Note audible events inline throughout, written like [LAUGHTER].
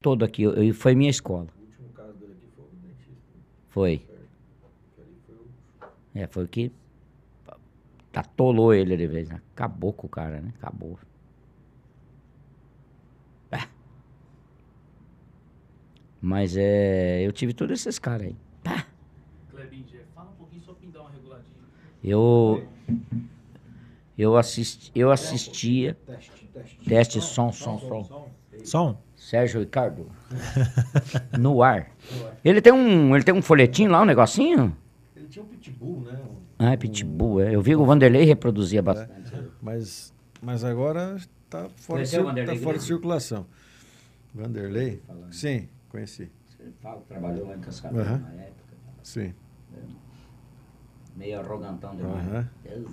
todo aqui, eu, eu, foi minha escola. O último caso dele aqui foi o dentista. Né? Foi. É, foi o que atolou ele de vez, né? Acabou com o cara, né? Acabou. Ah. Mas é, eu tive todos esses caras aí. Pá. fala um pouquinho uma reguladinha. Eu... Eu, assisti, eu assistia... Teste, teste. Teste, som, som, som. Som? som. som. Sérgio Ricardo. [LAUGHS] no ar. Ele tem um, ele tem um folhetim lá, um negocinho? Ele tinha um pitbull, né? ah, é pitbull, é. Eu vi que o Vanderlei reproduzia é, bastante. É, mas, mas agora está fora, de, tá fora de circulação. Vanderlei? Falando. Sim, conheci. Você fala, trabalhou lá em Cascavel na época. Tá Sim. É, meio arrogantão demais. Uhum.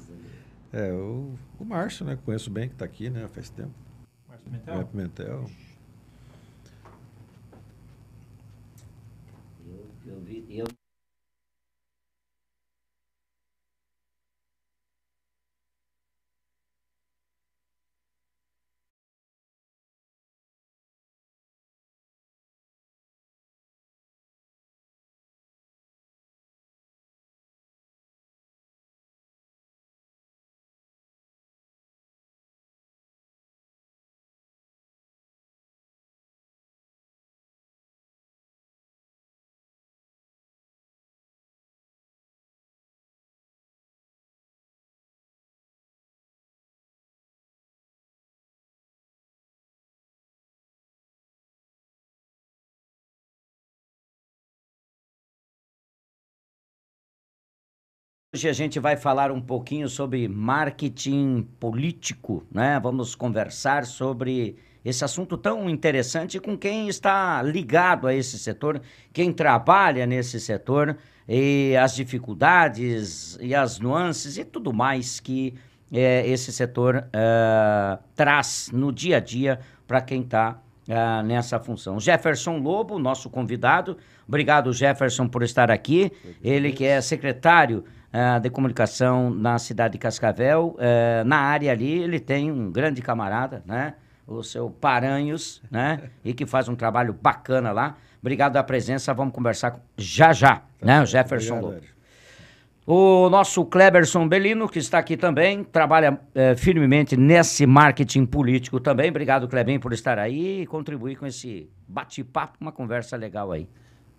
É, o, o Márcio, né? Conheço bem, que está aqui, né? Faz tempo. Márcio Pimentel? É, Pimentel. eu vi, eu Hoje a gente vai falar um pouquinho sobre marketing político, né? Vamos conversar sobre esse assunto tão interessante com quem está ligado a esse setor, quem trabalha nesse setor e as dificuldades e as nuances e tudo mais que é, esse setor é, traz no dia a dia para quem está eh, nessa função. Jefferson Lobo, nosso convidado. Obrigado, Jefferson, por estar aqui. Ele que é secretário é, de comunicação na cidade de Cascavel. É, na área ali, ele tem um grande camarada, né? O seu Paranhos, né? E que faz um trabalho bacana lá. Obrigado pela presença. Vamos conversar já já, tá né? Certo. O Jefferson Obrigado, O nosso Kleberson Belino, que está aqui também, trabalha é, firmemente nesse marketing político também. Obrigado, Kleber por estar aí e contribuir com esse bate-papo, uma conversa legal aí.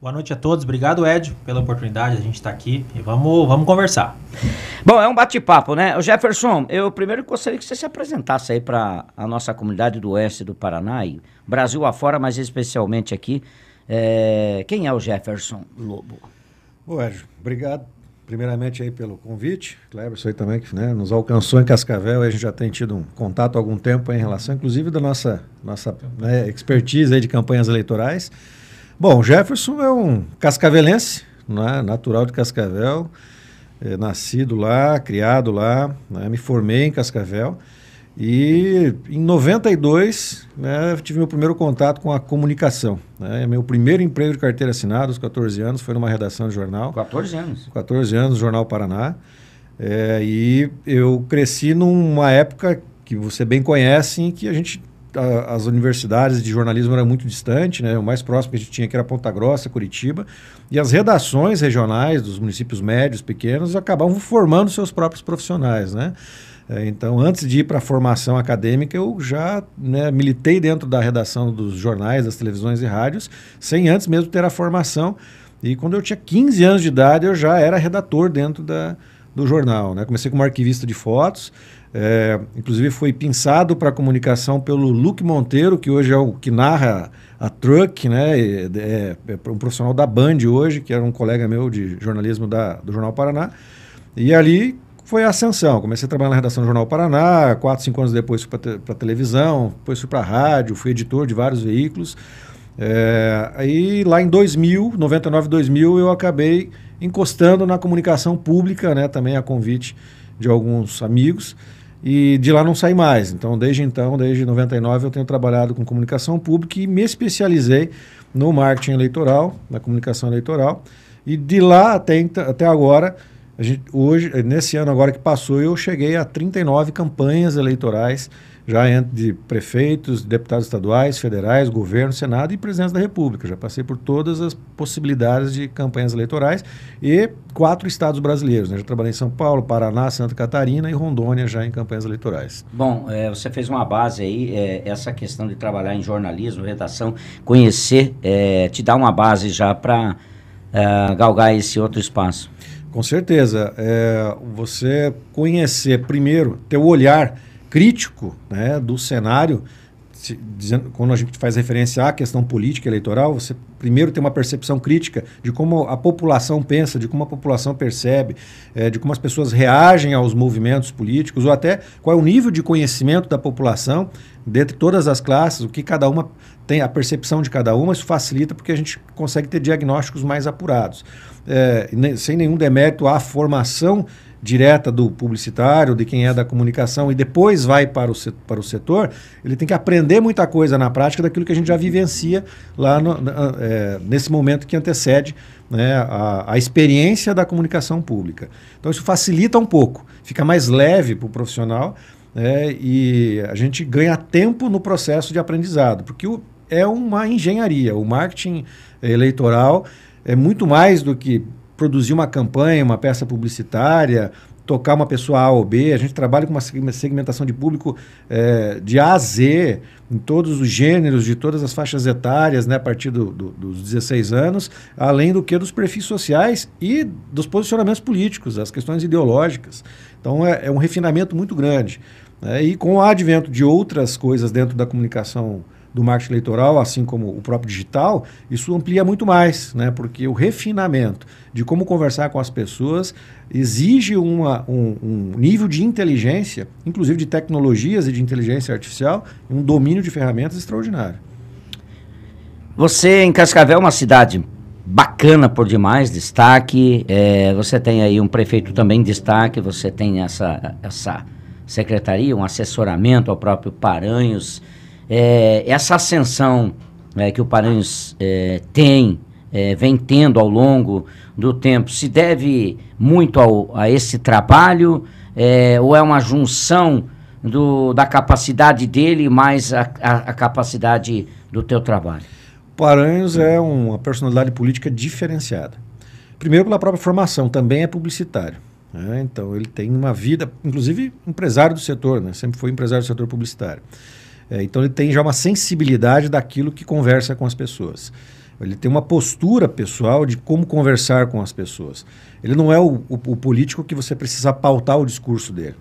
Boa noite a todos. Obrigado, Ed, pela oportunidade. A gente está aqui e vamos, vamos conversar. Bom, é um bate-papo, né? O Jefferson, eu primeiro gostaria que você se apresentasse aí para a nossa comunidade do oeste do Paraná e Brasil afora, mas especialmente aqui. É... Quem é o Jefferson Lobo? Bom, Ed, obrigado primeiramente aí pelo convite. Cleberson aí também que né, nos alcançou em Cascavel. A gente já tem tido um contato há algum tempo em relação, inclusive, da nossa, nossa né, expertise aí de campanhas eleitorais. Bom, Jefferson é um cascavelense, né? natural de Cascavel, é, nascido lá, criado lá, né? me formei em Cascavel. E em 92, né, tive meu primeiro contato com a comunicação. Né? É meu primeiro emprego de carteira assinada, aos 14 anos, foi numa redação de jornal. 14 anos? 14 anos, Jornal Paraná. É, e eu cresci numa época que você bem conhece, em que a gente a, as universidades de jornalismo eram muito distantes, né? O mais próximo que a gente tinha que era Ponta Grossa, Curitiba, e as redações regionais dos municípios médios, pequenos, acabavam formando seus próprios profissionais, né? É, então, antes de ir para a formação acadêmica, eu já né, militei dentro da redação dos jornais, das televisões e rádios, sem antes mesmo ter a formação. E quando eu tinha 15 anos de idade, eu já era redator dentro da, do jornal. Né? Comecei como arquivista de fotos, é, inclusive foi pensado para comunicação pelo Luke Monteiro, que hoje é o que narra a Truck, né? É, é, um profissional da Band hoje, que era um colega meu de jornalismo da, do Jornal Paraná. E ali foi a ascensão. Comecei a trabalhar na redação do Jornal Paraná, quatro, cinco anos depois fui para te, televisão, depois fui para rádio, fui editor de vários veículos. É, aí lá em 2000, 99, 2000, eu acabei encostando na comunicação pública, né? Também a convite de alguns amigos e de lá não saí mais. Então, desde então, desde 99, eu tenho trabalhado com comunicação pública e me especializei no marketing eleitoral, na comunicação eleitoral. E de lá até, até agora, a gente, hoje, nesse ano agora que passou, eu cheguei a 39 campanhas eleitorais já entre prefeitos, deputados estaduais, federais, governo, senado e presidência da república. Já passei por todas as possibilidades de campanhas eleitorais e quatro estados brasileiros. Né? Já trabalhei em São Paulo, Paraná, Santa Catarina e Rondônia já em campanhas eleitorais. Bom, é, você fez uma base aí, é, essa questão de trabalhar em jornalismo, redação, conhecer, é, te dá uma base já para é, galgar esse outro espaço. Com certeza. É, você conhecer primeiro, ter o olhar crítico né, do cenário, se, dizendo, quando a gente faz referência à questão política eleitoral, você primeiro tem uma percepção crítica de como a população pensa, de como a população percebe, é, de como as pessoas reagem aos movimentos políticos, ou até qual é o nível de conhecimento da população, dentre todas as classes, o que cada uma tem, a percepção de cada uma, isso facilita porque a gente consegue ter diagnósticos mais apurados. É, sem nenhum demérito à formação direta do publicitário, de quem é da comunicação e depois vai para o, setor, para o setor, ele tem que aprender muita coisa na prática daquilo que a gente já vivencia lá no, é, nesse momento que antecede né, a, a, experiência da comunicação pública. Então isso facilita um pouco, fica mais leve para o profissional né, e a gente ganha tempo no processo de aprendizado, porque o, é uma engenharia. O marketing eleitoral é muito mais do que produzir uma campanha, uma peça publicitária, tocar uma pessoa A ou B. A gente trabalha com uma segmentação de público é, de A a Z, em todos os gêneros, de todas as faixas etárias, né, a partir do, do, dos 16 anos, além do que dos perfis sociais e dos posicionamentos políticos, as questões ideológicas. Então é, é um refinamento muito grande. Né. E com o advento de outras coisas dentro da comunicação do marketing eleitoral, assim como o próprio digital, isso amplia muito mais, né? porque o refinamento de como conversar com as pessoas exige uma, um, um nível de inteligência, inclusive de tecnologias e de inteligência artificial, um domínio de ferramentas extraordinário. Você em Cascavel é uma cidade bacana por demais, destaque. É, você tem aí um prefeito também destaque, você tem essa, essa secretaria, um assessoramento ao próprio Paranhos é, essa ascensão é, que o Paranhos é, tem, é, vem tendo ao longo do tempo, se deve muito ao, a esse trabalho é, ou é uma junção do, da capacidade dele mais a, a, a capacidade do teu trabalho? Paranhos é uma personalidade política diferenciada. Primeiro pela própria formação, também é publicitário. Né? Então ele tem uma vida, inclusive empresário do setor, né? sempre foi empresário do setor publicitário. É, então ele tem já uma sensibilidade daquilo que conversa com as pessoas. Ele tem uma postura pessoal de como conversar com as pessoas. Ele não é o, o, o político que você precisa pautar o discurso dele.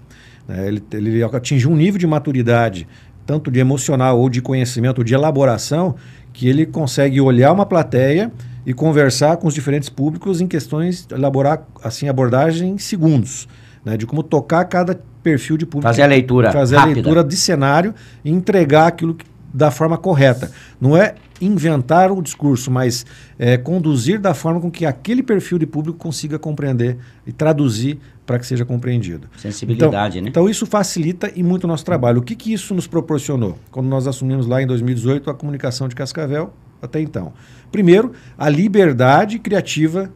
É, ele, ele um nível de maturidade, tanto de emocional ou de conhecimento, ou de elaboração, que ele consegue olhar uma plateia e conversar com os diferentes públicos em questões, elaborar assim abordagem em segundos, né, de como tocar cada perfil de público. Fazer a leitura. Fazer rápida. a leitura de cenário e entregar aquilo que, da forma correta. Não é inventar o discurso, mas é, conduzir da forma com que aquele perfil de público consiga compreender e traduzir para que seja compreendido. Sensibilidade, então, né? Então isso facilita e muito o nosso trabalho. O que, que isso nos proporcionou quando nós assumimos lá em 2018 a comunicação de Cascavel até então? Primeiro, a liberdade criativa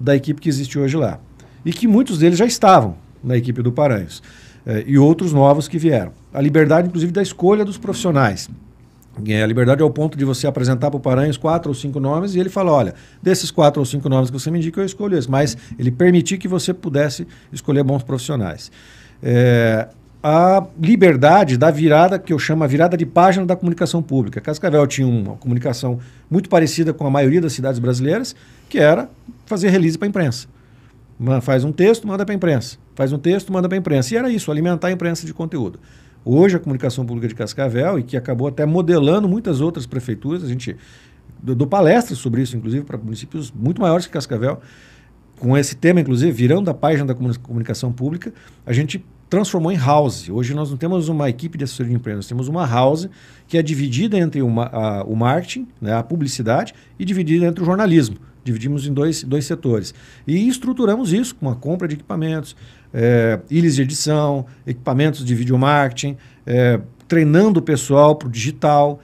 da equipe que existe hoje lá e que muitos deles já estavam na equipe do Paranhos eh, e outros novos que vieram. A liberdade, inclusive, da escolha dos profissionais. É, a liberdade é o ponto de você apresentar para o Paranhos quatro ou cinco nomes e ele fala: olha, desses quatro ou cinco nomes que você me indica, eu escolho esse. Mas ele permitir que você pudesse escolher bons profissionais. É, a liberdade da virada, que eu chamo a virada de página da comunicação pública. Cascavel tinha uma comunicação muito parecida com a maioria das cidades brasileiras, que era fazer release para a imprensa. Faz um texto, manda para a imprensa faz um texto, manda para a imprensa. E era isso, alimentar a imprensa de conteúdo. Hoje, a comunicação pública de Cascavel, e que acabou até modelando muitas outras prefeituras, a gente dou palestras sobre isso, inclusive, para municípios muito maiores que Cascavel, com esse tema, inclusive, virando a página da comunicação pública, a gente transformou em house. Hoje nós não temos uma equipe de assessoria de imprensa, nós temos uma house que é dividida entre uma, a, o marketing, né, a publicidade, e dividida entre o jornalismo. Dividimos em dois, dois setores. E estruturamos isso com a compra de equipamentos, é, ilhas de edição, equipamentos de vídeo marketing, é, treinando o pessoal para o digital.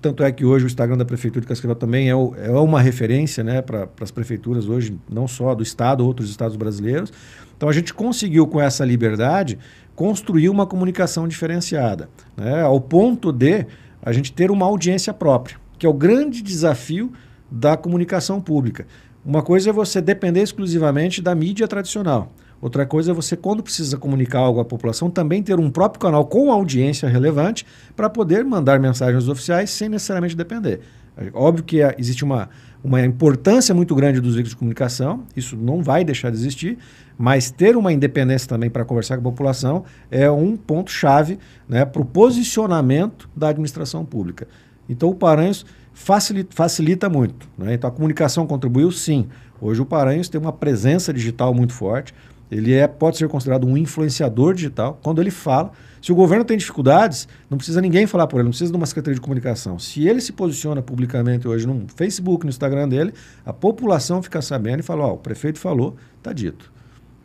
Tanto é que hoje o Instagram da Prefeitura de Cascavel também é, o, é uma referência né, para as prefeituras hoje, não só do Estado, outros estados brasileiros. Então a gente conseguiu, com essa liberdade, construir uma comunicação diferenciada, né, ao ponto de a gente ter uma audiência própria, que é o grande desafio da comunicação pública. Uma coisa é você depender exclusivamente da mídia tradicional. Outra coisa é você, quando precisa comunicar algo à população, também ter um próprio canal com audiência relevante para poder mandar mensagens oficiais sem necessariamente depender. É, óbvio que é, existe uma, uma importância muito grande dos veículos de comunicação, isso não vai deixar de existir, mas ter uma independência também para conversar com a população é um ponto-chave né, para o posicionamento da administração pública. Então, o Paranhos facilita, facilita muito. Né? Então, a comunicação contribuiu, sim. Hoje, o Paranhos tem uma presença digital muito forte. Ele é, pode ser considerado um influenciador digital quando ele fala. Se o governo tem dificuldades, não precisa ninguém falar por ele, não precisa de uma secretaria de comunicação. Se ele se posiciona publicamente hoje no Facebook, no Instagram dele, a população fica sabendo e fala: ó, oh, o prefeito falou, tá dito.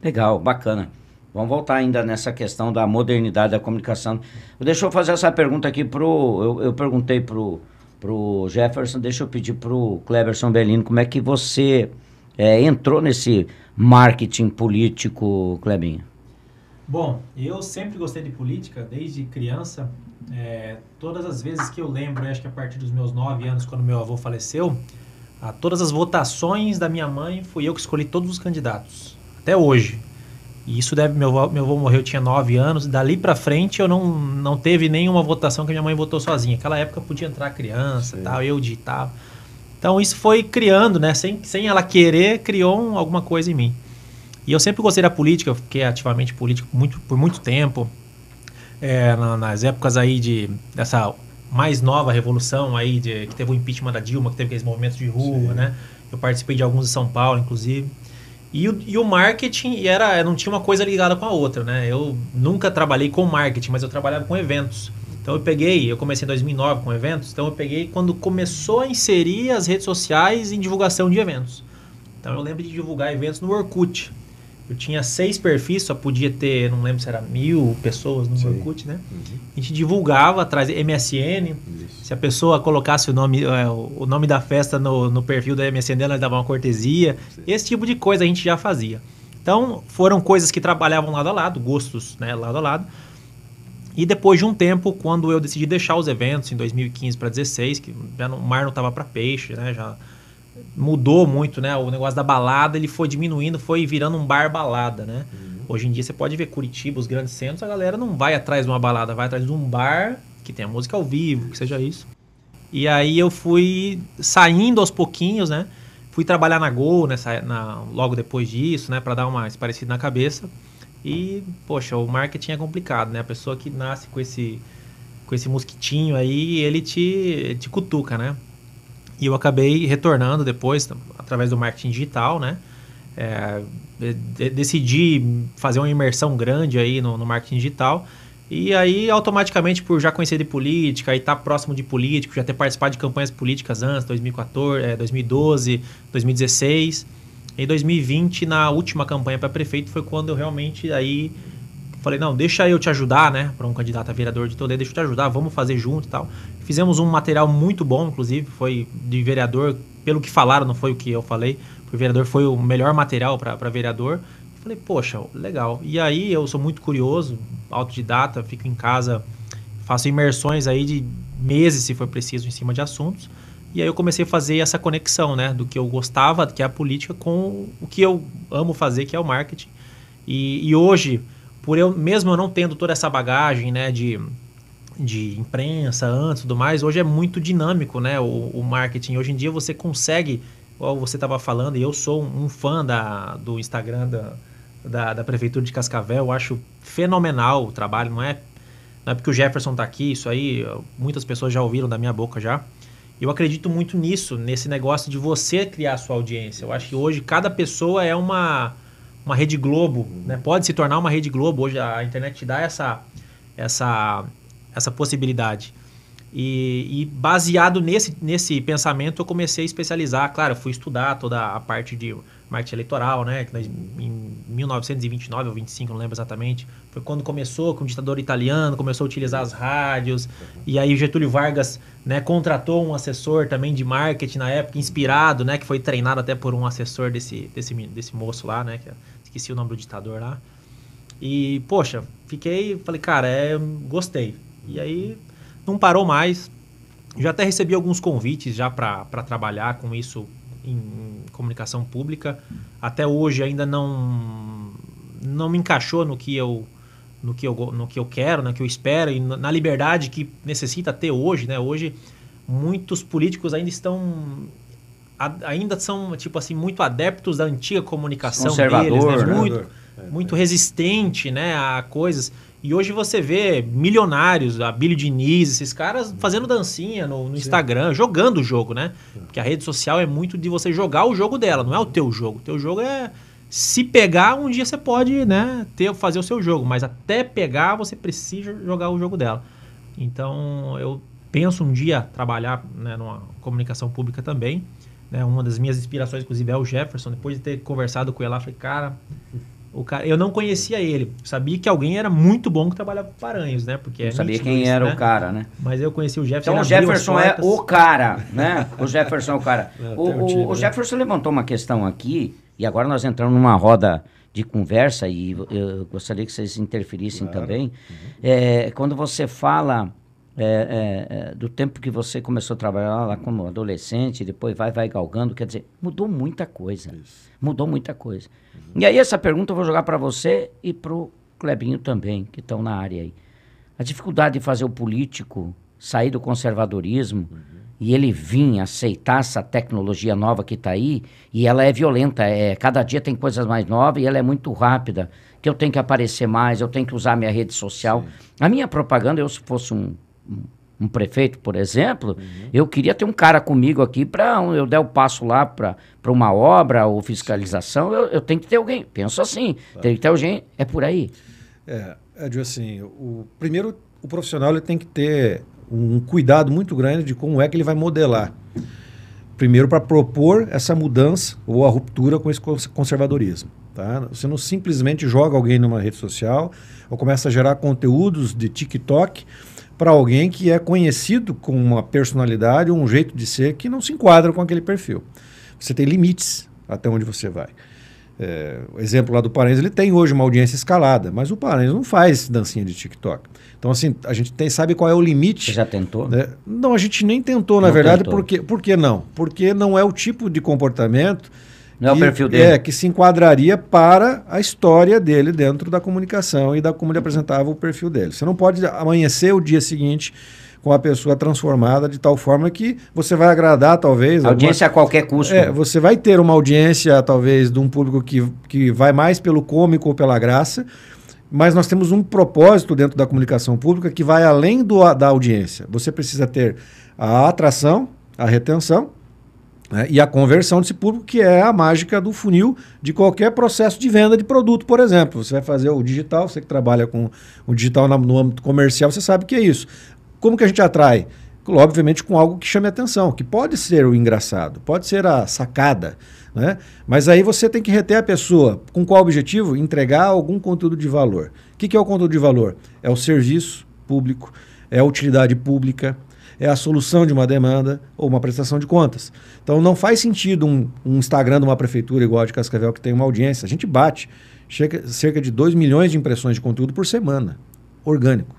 Legal, bacana. Vamos voltar ainda nessa questão da modernidade da comunicação. Deixa eu fazer essa pergunta aqui pro. Eu, eu perguntei pro, pro Jefferson, deixa eu pedir pro Cleberson Bellino como é que você é, entrou nesse marketing político, Clebinho? Bom, eu sempre gostei de política, desde criança. É, todas as vezes que eu lembro, acho que a partir dos meus nove anos, quando meu avô faleceu, a todas as votações da minha mãe, fui eu que escolhi todos os candidatos, até hoje. E isso deve. Meu avô, meu avô morreu, eu tinha 9 anos. Dali para frente eu não, não teve nenhuma votação que minha mãe votou sozinha. Aquela época podia entrar criança e tal, eu digitava. Então isso foi criando, né? Sem, sem ela querer, criou um, alguma coisa em mim. E eu sempre gostei da política, eu fiquei ativamente político muito, por muito tempo. É, na, nas épocas aí de dessa mais nova revolução aí de, que teve o impeachment da Dilma, que teve aqueles movimentos de rua, Sim. né? Eu participei de alguns em São Paulo, inclusive. E o, e o marketing era não tinha uma coisa ligada com a outra, né? Eu nunca trabalhei com marketing, mas eu trabalhava com eventos. Então eu peguei, eu comecei em 2009 com eventos, então eu peguei quando começou a inserir as redes sociais em divulgação de eventos. Então eu lembro de divulgar eventos no Orkut. Eu tinha seis perfis, só podia ter, não lembro se era mil pessoas no Sim. Orkut, né? Uhum. A gente divulgava atrás MSN. Isso. Se a pessoa colocasse o nome, é, o nome da festa no, no perfil da MSN dela, ela dava uma cortesia. Sim. Esse tipo de coisa a gente já fazia. Então, foram coisas que trabalhavam lado a lado, gostos né, lado a lado. E depois de um tempo, quando eu decidi deixar os eventos em 2015 para 2016, que já não, o mar não estava para peixe, né? Já mudou muito, né? O negócio da balada, ele foi diminuindo, foi virando um bar balada, né? Uhum. Hoje em dia você pode ver Curitiba, os grandes centros, a galera não vai atrás de uma balada, vai atrás de um bar que tenha música ao vivo, que seja isso. E aí eu fui saindo aos pouquinhos, né? Fui trabalhar na Gol nessa, na, logo depois disso, né? Para dar uma parecida na cabeça. E, poxa, o marketing é complicado, né? A pessoa que nasce com esse, com esse mosquitinho aí, ele te, te cutuca, né? E eu acabei retornando depois, através do marketing digital, né? É, decidi fazer uma imersão grande aí no, no, marketing digital. E aí, automaticamente, por já conhecer de política e estar tá próximo de político, já ter participado de campanhas políticas antes, 2014, é, 2012, 2016 em 2020, na última campanha para prefeito, foi quando eu realmente aí falei, não, deixa eu te ajudar, né? Para um candidato a vereador de Toledo, deixa eu te ajudar, vamos fazer junto e tal. Fizemos um material muito bom, inclusive, foi de vereador, pelo que falaram, não foi o que eu falei, o vereador foi o melhor material para vereador. falei, poxa, legal. E aí eu sou muito curioso, autodidata, fico em casa, faço imersões aí de meses, se for preciso, em cima de assuntos. E aí eu comecei a fazer essa conexão, né, do que eu gostava, que é a política, com o que eu amo fazer, que é o marketing. E, e hoje, por eu mesmo eu não tendo toda essa bagagem, né, de, de imprensa antes, tudo mais, hoje é muito dinâmico, né, o, o marketing. Hoje em dia você consegue, igual você estava falando, e eu sou um, um fã da, do Instagram da, da, da, prefeitura de Cascavel, eu acho fenomenal o trabalho, não é, não é porque o Jefferson está aqui, isso aí muitas pessoas já ouviram da minha boca já. Eu acredito muito nisso, nesse negócio de você criar a sua audiência. Eu acho que hoje cada pessoa é uma, uma Rede Globo, né? uhum. né? Pode se tornar uma Rede Globo. Hoje a internet te dá essa, essa, essa possibilidade. E, e, baseado nesse, nesse pensamento, eu comecei a especializar. Claro, fui estudar toda a parte de marketing eleitoral, né? Que em 1929 ou 25, não lembro exatamente, foi quando começou com o ditador italiano, começou a utilizar as rádios. E aí Getúlio Vargas, né, contratou um assessor também de marketing na época, inspirado, né, que foi treinado até por um assessor desse desse desse moço lá, né, que é, esqueci o nome do ditador lá. E poxa, fiquei, falei, cara, é, gostei. E aí não parou mais. Já até recebi alguns convites já para trabalhar com isso em, comunicação pública, até hoje ainda não não me encaixou no que eu no que eu, no que eu quero, no que eu espero e na liberdade que necessita ter hoje, né? Hoje muitos políticos ainda estão ainda são tipo assim muito adeptos da antiga comunicação Conservador, deles, né? né? muito é, muito é. resistente, né, a coisas. E hoje você vê milionários, a Billy Diniz, esses caras fazendo dancinha no, no Instagram, jogando o jogo, né? Porque a rede social é muito de você jogar o jogo dela, não é o teu jogo. O teu jogo é se pegar, um dia você pode, né, ter, fazer o seu jogo, mas até pegar você precisa jogar o jogo dela. Então, eu penso um dia trabalhar né, numa comunicação pública também. Né? Uma das minhas inspirações, inclusive, é o Jefferson. Depois de ter conversado com ele lá, falei, cara, o cara, eu não conhecia ele. Sabia que alguém era muito bom que trabalhava com Paranhos, né? Porque é sabia quem isso, era né? o cara, né? Mas eu conheci o Jefferson. Então o Jefferson é o cara, né? O Jefferson é o cara. Não, [LAUGHS] é, o, o, né? Jefferson levantou uma questão aqui e agora nós entramos numa roda de conversa e eu gostaria que vocês interferissem claro. também. Uhum. É, quando você fala é, é, é, do tempo que você começou a trabalhar lá como adolescente, depois vai, vai galgando, quer dizer, mudou muita coisa. Isso. Mudou muita coisa. Uhum. E aí essa pergunta eu vou jogar para você e para o Clebinho também, que estão na área aí. A dificuldade de fazer o político sair do conservadorismo uhum. e ele vir aceitar essa tecnologia nova que está aí, e ela é violenta, é, cada dia tem coisas mais novas e ela é muito rápida, que eu tenho que aparecer mais, eu tenho que usar minha rede social. Sim. A minha propaganda, eu se fosse um um prefeito, por exemplo, uhum. eu queria ter um cara comigo aqui para um, eu der o passo lá para uma obra ou fiscalização, eu, eu, tenho que ter alguém. Penso assim, tá. tem que ter alguém, é por aí. É, Edio, assim, o, primeiro, o profissional ele tem que ter um cuidado muito grande de como é que ele vai modelar. Primeiro, para propor essa mudança ou a ruptura com esse conservadorismo. Tá? Você não simplesmente joga alguém numa rede social ou começa a gerar conteúdos de TikTok para alguém que é conhecido com uma personalidade ou um jeito de ser que não se enquadra com aquele perfil. Você tem limites até onde você vai. É, o exemplo lá do Paranhos, ele tem hoje uma audiência escalada, mas o Paranhos não faz dancinha de TikTok. Então, assim, a gente tem, sabe qual é o limite. Você já tentou? Né? Não, a gente nem tentou, não na verdade, tentou. porque. Por que não? Porque não é o tipo de comportamento não é o perfil dele. É, que se enquadraria para a história dele dentro da comunicação e da como ele apresentava o perfil dele. Você não pode amanhecer o dia seguinte com a pessoa transformada de tal forma que você vai agradar, talvez. Audiência alguma... a qualquer custo. É, você vai ter uma audiência, talvez, de um público que, que vai mais pelo cômico ou pela graça, mas nós temos um propósito dentro da comunicação pública que vai além do, da audiência. Você precisa ter a atração, a retenção né? E a conversão desse público, que é a mágica do funil de qualquer processo de venda de produto, por exemplo. Você vai fazer o digital, você que trabalha com o digital no âmbito comercial, você sabe que é isso. Como que a gente atrai? Obviamente com algo que chame atenção, que pode ser o engraçado, pode ser a sacada, né? Mas aí você tem que reter a pessoa. Com qual objetivo? Entregar algum conteúdo de valor. O que, que é o conteúdo de valor? É o serviço público, é a utilidade pública, é a solução de uma demanda ou uma prestação de contas. Então não faz sentido um, um Instagram de uma prefeitura igual a de Cascavel, que tem uma audiência. A gente bate cerca, cerca de 2 milhões de impressões de conteúdo por semana, orgânico.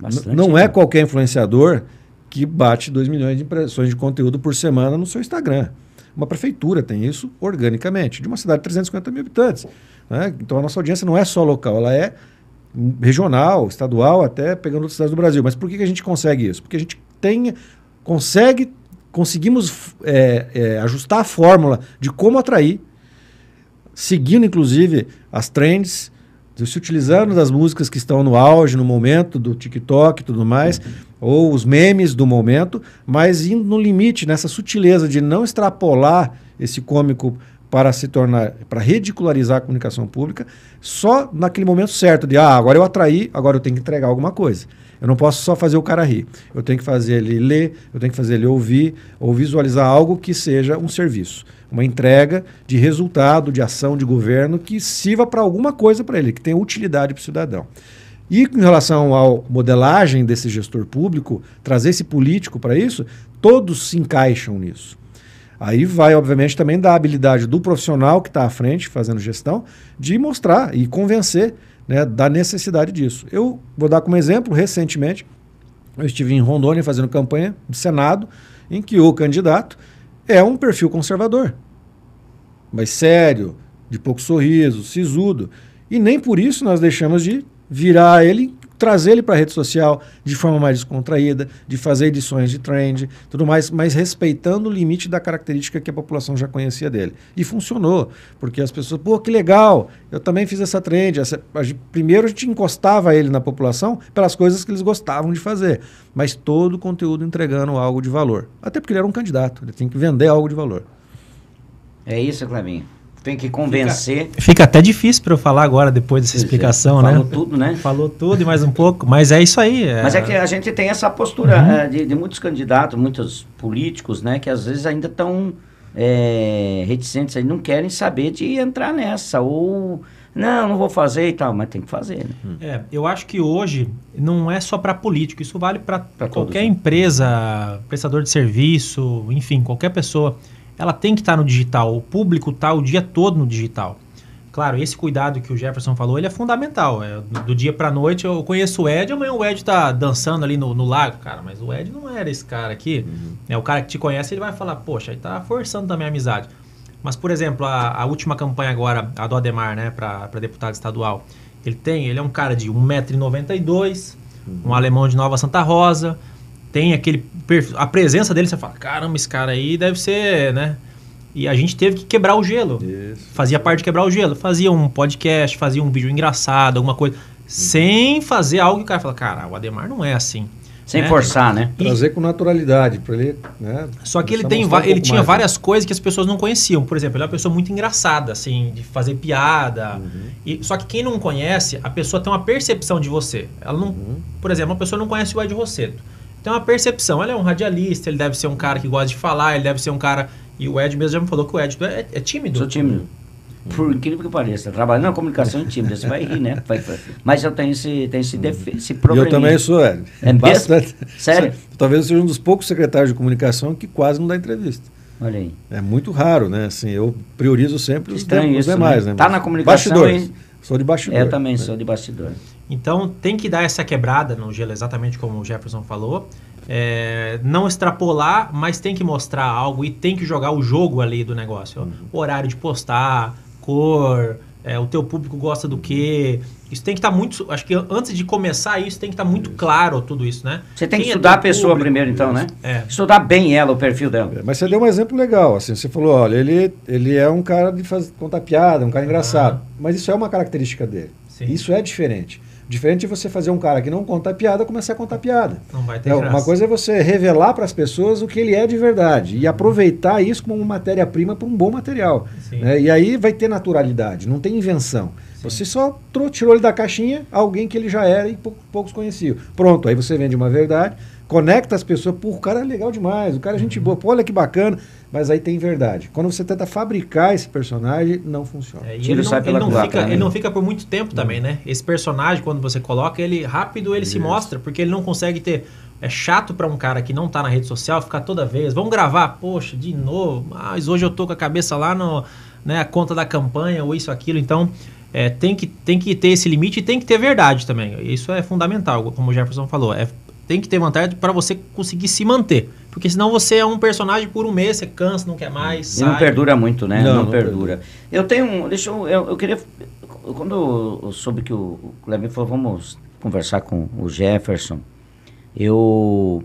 Bastante, não é né? qualquer influenciador que bate 2 milhões de impressões de conteúdo por semana no seu Instagram. Uma prefeitura tem isso organicamente, de uma cidade de 350 mil habitantes. Né? Então a nossa audiência não é só local, ela é regional, estadual, até pegando outras cidades do Brasil. Mas por que, que a gente consegue isso? Porque a gente tem, consegue, conseguimos é, é, ajustar a fórmula de como atrair, seguindo inclusive as trends, se utilizando das músicas que estão no auge, no momento, do TikTok e tudo mais, uhum. ou os memes do momento, mas indo no limite, nessa sutileza de não extrapolar esse cômico para se tornar, para ridicularizar a comunicação pública, só naquele momento certo de, ah, agora eu atraí, agora eu tenho que entregar alguma coisa. Eu não posso só fazer o cara rir. Eu tenho que fazer ele ler, eu tenho que fazer ele ouvir, ou visualizar algo que seja um serviço, uma entrega de resultado, de ação de governo que sirva para alguma coisa para ele, que tenha utilidade para o cidadão. E em relação à modelagem desse gestor público, trazer esse político para isso, todos se encaixam nisso. Aí vai, obviamente, também da habilidade do profissional que está à frente, fazendo gestão, de mostrar e convencer né, da necessidade disso. Eu vou dar como exemplo, recentemente, eu estive em Rondônia fazendo campanha de Senado, em que o candidato é um perfil conservador, mas sério, de pouco sorriso, sisudo. E nem por isso nós deixamos de virar ele trazer ele para a rede social de forma mais descontraída, de fazer edições de trend, tudo mais, mas respeitando o limite da característica que a população já conhecia dele. E funcionou, porque as pessoas, pô, que legal, eu também fiz essa trend. Essa, a gente, primeiro a gente encostava ele na população pelas coisas que eles gostavam de fazer, mas todo o conteúdo entregando algo de valor. Até porque ele era um candidato, ele tem que vender algo de valor. É isso, Clebinho tem que convencer. Fica, fica até difícil para eu falar agora, depois dessa é, explicação, né? Falou tudo, né? Falou tudo e mais um pouco, mas é isso aí. É... Mas é que a gente tem essa postura uhum. é, de, de, muitos candidatos, muitos políticos, né? Que às vezes ainda estão é, reticentes, aí não querem saber de entrar nessa, ou não, não vou fazer e tal, mas tem que fazer. Né? Hum. É, eu acho que hoje não é só para político, isso vale para qualquer todos, né? empresa, prestador de serviço, enfim, qualquer pessoa ela tem que estar no digital, o público está o dia todo no digital. Claro, esse cuidado que o Jefferson falou, ele é fundamental. É, do, dia para noite, eu conheço o Ed, amanhã o Ed tá dançando ali no, no lago, cara. Mas o Ed não era esse cara aqui. Uhum. É, o cara que te conhece, ele vai falar, poxa, ele tá forçando também a amizade. Mas, por exemplo, a, a última campanha agora, a do Ademar, né, para deputado estadual, ele tem, ele é um cara de 1,92m, uhum. um alemão de Nova Santa Rosa, tem aquele a presença dele, você fala, caramba, esse cara aí deve ser, né? E a gente teve que quebrar o gelo. Isso. Fazia parte de quebrar o gelo. Fazia um podcast, fazia um vídeo engraçado, alguma coisa. Uhum. Sem fazer algo que o cara fala, cara, o Ademar não é assim. Sem né? forçar, né? Trazer e... com naturalidade para ele. Né? Só que ele, tem, um ele tinha né? várias coisas que as pessoas não conheciam. Por exemplo, ele é uma pessoa muito engraçada, assim, de fazer piada. Uhum. E, só que quem não conhece, a pessoa tem uma percepção de você. Ela não, uhum. Por exemplo, uma pessoa não conhece o Ed Rosseto tem uma percepção, ele é um radialista, ele deve ser um cara que gosta de falar, ele deve ser um cara. E o Ed mesmo já me falou que o Ed é, é tímido. Sou tímido. Por incrível que pareça, trabalhando na comunicação é [LAUGHS] tímido, você vai rir, né? Vai, mas eu tenho esse, tenho esse, defe, uhum. esse problema. Eu também sou, Ed. É bastante. Sério? [LAUGHS] Talvez eu seja um dos poucos secretários de comunicação que quase não dá entrevista. Olha aí. É muito raro, né? Assim, eu priorizo sempre os, Estranho os demais, né? né? Tá na comunicação. Bastidores. E... Sou de bastidor. Eu também né? sou de bastidor. Então tem que dar essa quebrada no gelo, exatamente como o Jefferson falou. É, não extrapolar, mas tem que mostrar algo e tem que jogar o jogo ali do negócio. Uhum. O horário de postar, cor, é, o teu público gosta do que. Uhum. Isso tem que estar tá muito. Acho que antes de começar isso, tem que estar tá muito claro tudo isso, né? Você tem Quem que é estudar é a pessoa público, primeiro, então, né? É. Estudar bem ela, o perfil dela. É, mas você deu um exemplo legal, assim. Você falou, olha, ele, ele é um cara de contar piada, um cara engraçado. Ah. Mas isso é uma característica dele. Sim. Isso é diferente. Diferente de você fazer um cara que não conta piada começar a contar piada. Não vai ter é, graça. Uma coisa é você revelar para as pessoas o que ele é de verdade e aproveitar isso como matéria-prima para um bom material. Né? E aí vai ter naturalidade, não tem invenção. Sim. Você só tirou ele da caixinha alguém que ele já era e poucos conheciam. Pronto, aí você vende uma verdade, conecta as pessoas. Pô, o cara é legal demais, o cara é gente uhum. boa, pô, olha que bacana. Mas aí tem verdade. Quando você tenta fabricar esse personagem, não funciona. É, ele, não, ele, não fica, ele, não, fica, por muito tempo também, né? Esse personagem, quando você coloca, ele rápido ele Isso. se mostra, porque ele não consegue ter. É chato para um cara que não tá na rede social ficar toda vez. Vamos gravar, poxa, de novo. Mas hoje eu tô com a cabeça lá no, né, a conta da campanha ou isso, aquilo. Então, é, tem, que, tem que ter esse limite e tem que ter verdade também. Isso é fundamental, como o Jefferson falou. É tem que ter vontade para você conseguir se manter. Porque senão você é um personagem por um mês, você cansa, não quer mais. E sai. não perdura muito, né? Não, não, não perdura. perdura. Eu tenho um. Deixa eu. Eu, eu queria. Quando eu soube que o Cleber falou, vamos conversar com o Jefferson, eu.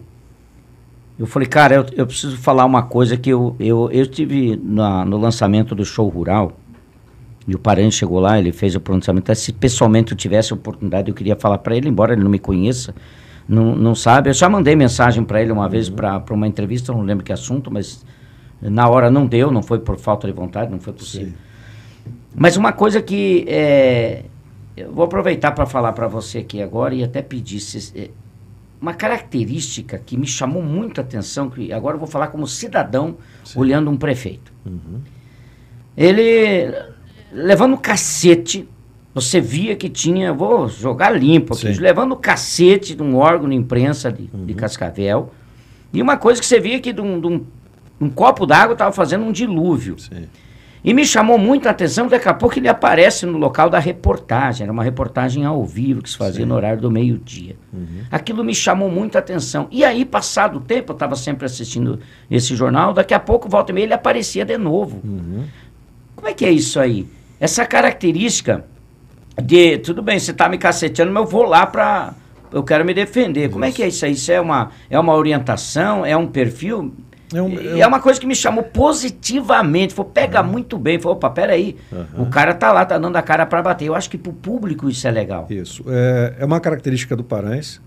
Eu falei, cara, eu, eu preciso falar uma coisa que eu, eu, eu tive na, no lançamento do show rural. E o parente chegou lá, ele fez o pronunciamento. Se pessoalmente eu tivesse a oportunidade, eu queria falar para ele, embora ele não me conheça não, não sabe. Eu já mandei mensagem para ele uma vez para uma entrevista, não lembro que assunto, mas na hora não deu, não foi por falta de vontade, não foi possível. Sim. Mas uma coisa que é, eu vou aproveitar para falar para você aqui agora e até pedir se, é, uma característica que me chamou muito a atenção, que agora eu vou falar como cidadão Sim. olhando um prefeito. Uhum. Ele levando cacete você via que tinha, vou jogar limpo aqui, Sim. levando o cacete de um órgão de imprensa de, uhum. de Cascavel. E uma coisa que você via que de um, de um, um copo d'água estava fazendo um dilúvio. Sim. E me chamou muito a atenção, daqui a pouco ele aparece no local da reportagem. Era uma reportagem ao vivo que se fazia Sim. no horário do meio-dia. Uhum. Aquilo me chamou muito a atenção. E aí, passado o tempo, eu estava sempre assistindo esse jornal, daqui a pouco, volta e meia, ele aparecia de novo. Uhum. Como é que é isso aí? Essa característica de tudo bem, você tá me caceteando, mas eu vou lá para eu quero me defender. Como é que é isso aí? Isso é uma, é uma orientação? É um perfil? É, um, é, um... é uma coisa que me chamou positivamente. Falou, pega uhum. muito bem. Falou, opa, peraí. Uhum. O cara tá lá, tá dando a cara para bater. Eu acho que pro público isso é legal. Isso. É, é uma característica do Paranhas,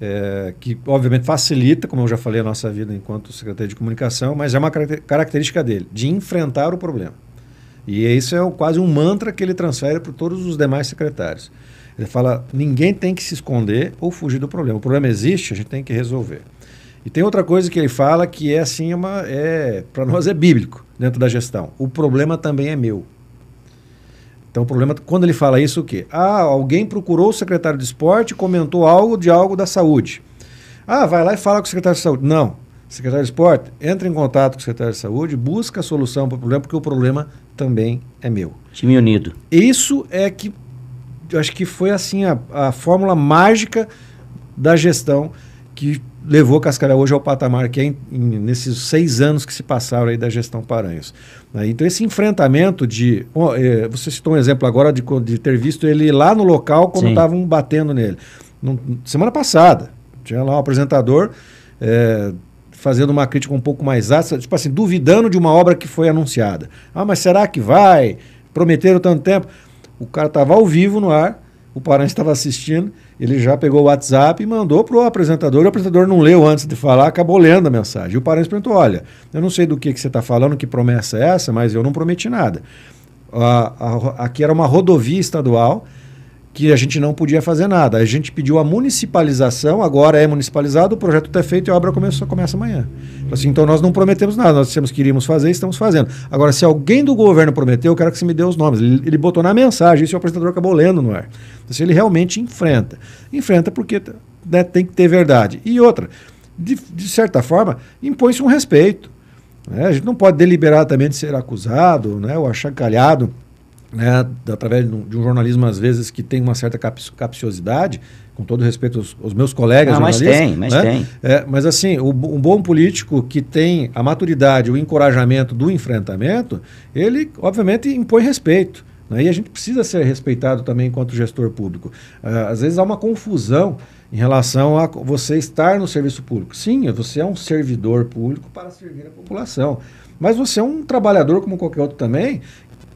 É, que obviamente facilita, como eu já falei, a nossa vida enquanto secretário de comunicação, mas é uma característica dele, de enfrentar o problema. E isso é quase um mantra que ele transfere para todos os demais secretários. Ele fala: ninguém tem que se esconder ou fugir do problema. O problema existe, a gente tem que resolver. E tem outra coisa que ele fala que é assim, uma, é, para nós é bíblico dentro da gestão. O problema também é meu. Então o problema, quando ele fala isso, o quê? Ah, alguém procurou o secretário de esporte comentou algo de algo da saúde. Ah, vai lá e fala com o secretário de saúde. Não. Secretário de esporte, entra em contato com o secretário de saúde, busca a solução para o problema, porque o problema também é meu. Time unido. Isso é que eu acho que foi assim a, a fórmula mágica da gestão que levou Cascavel hoje ao patamar que é em, em, nesses seis anos que se passaram aí da gestão Paranhos. Né? Então esse enfrentamento de... Oh, eh, você citou um exemplo agora de, de, ter visto ele lá no local quando estavam batendo nele. Num, semana passada, tinha lá um apresentador... É, fazendo uma crítica um pouco mais ácida, tipo assim, duvidando de uma obra que foi anunciada. Ah, mas será que vai? Prometeram tanto tempo. O cara estava ao vivo no ar, o parente estava assistindo, ele já pegou o WhatsApp e mandou para o apresentador. O apresentador não leu antes de falar, acabou lendo a mensagem. E o parente perguntou: Olha, eu não sei do que, que você está falando, que promessa é essa, mas eu não prometi nada. Ah, a, aqui era uma rodovia estadual que a gente não podia fazer nada. A gente pediu a municipalização, agora é municipalizado, o projeto está feito e a obra começa, começa amanhã. Então, assim, então nós não prometemos nada, nós dissemos que iríamos fazer e estamos fazendo. Agora, se alguém do governo prometeu, eu quero que você me dê os nomes. Ele, ele botou na mensagem, isso o apresentador acabou lendo no ar. Então, assim, ele realmente enfrenta. Enfrenta porque né, tem que ter verdade. E outra, de, de certa forma, impõe-se um respeito. Né? A gente não pode deliberadamente ser acusado né, ou achacalhado né, através de um, de um, jornalismo, às vezes, que tem uma certa cap capciosidade, com todo respeito aos, aos meus colegas Não, Mas tem, mas né? tem. É, mas assim, o, um bom político que tem a maturidade, o encorajamento do enfrentamento, ele, obviamente, impõe respeito. Né? E a gente precisa ser respeitado também enquanto gestor público. Uh, às vezes há uma confusão em relação a você estar no serviço público. Sim, você é um servidor público para servir a população. Mas você é um trabalhador como qualquer outro também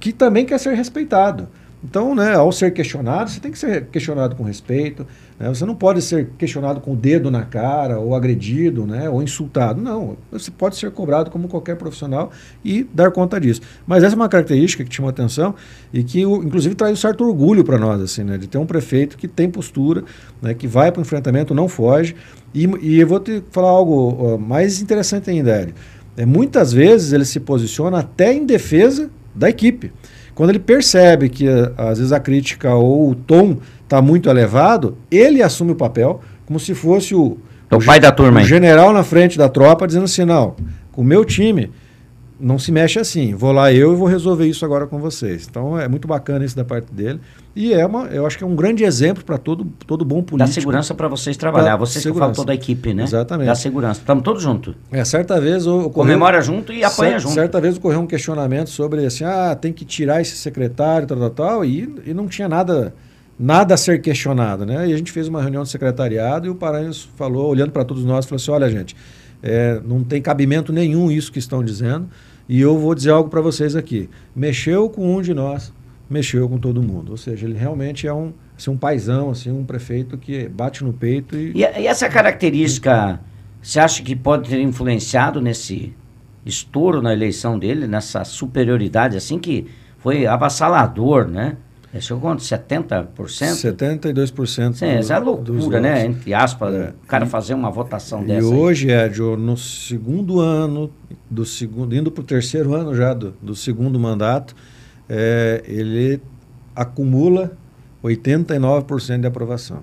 que também quer ser respeitado. Então, né, ao ser questionado, você tem que ser questionado com respeito. Né? Você não pode ser questionado com o dedo na cara, ou agredido, né, ou insultado. Não, você pode ser cobrado como qualquer profissional e dar conta disso. Mas essa é uma característica que chama atenção e que, inclusive, traz um certo orgulho para nós, assim, né, de ter um prefeito que tem postura, né, que vai para o enfrentamento, não foge. E, e, eu vou te falar algo mais interessante ainda, Hélio. É, muitas vezes ele se posiciona até em defesa da equipe. Quando ele percebe que eh, às vezes a crítica ou o tom está muito elevado, ele assume o papel como se fosse o, é o, pai da turma, o general na frente da tropa, dizendo assim: não, com o meu time não se mexe assim. Vou lá eu e vou resolver isso agora com vocês. Então é muito bacana isso da parte dele. E é uma, eu acho que é um grande exemplo para todo, todo bom político. Dá segurança para vocês trabalhar. Vocês segurança. que falam toda a equipe, né? Exatamente. Dá segurança. Estamos todos juntos. É, certa vez ocorreu, Comemora junto e apanha certa, junto. Certa vez ocorreu um questionamento sobre assim, ah, tem que tirar esse secretário, tal, tal, tal, e, e não tinha nada nada a ser questionado, né? E a gente fez uma reunião de secretariado e o Paranhos falou, olhando para todos nós, falou assim, olha gente, é, não tem cabimento nenhum isso que estão dizendo. E eu vou dizer algo para vocês aqui. Mexeu com um de nós, mexeu com todo mundo. Ou seja, ele realmente é um, assim, um paizão, assim, um prefeito que bate no peito e... E, e essa característica, você acha que pode ter influenciado nesse estouro na eleição dele, nessa superioridade, assim, que foi avassalador, né? Chegou quanto? 70%? 72%. Sim, do, essa é loucura, né? Entre aspas, é. o cara fazer uma votação e dessa. E hoje, aí. Edio, no segundo ano, do segundo, indo para o terceiro ano já do, do segundo mandato, é, ele acumula 89% de aprovação.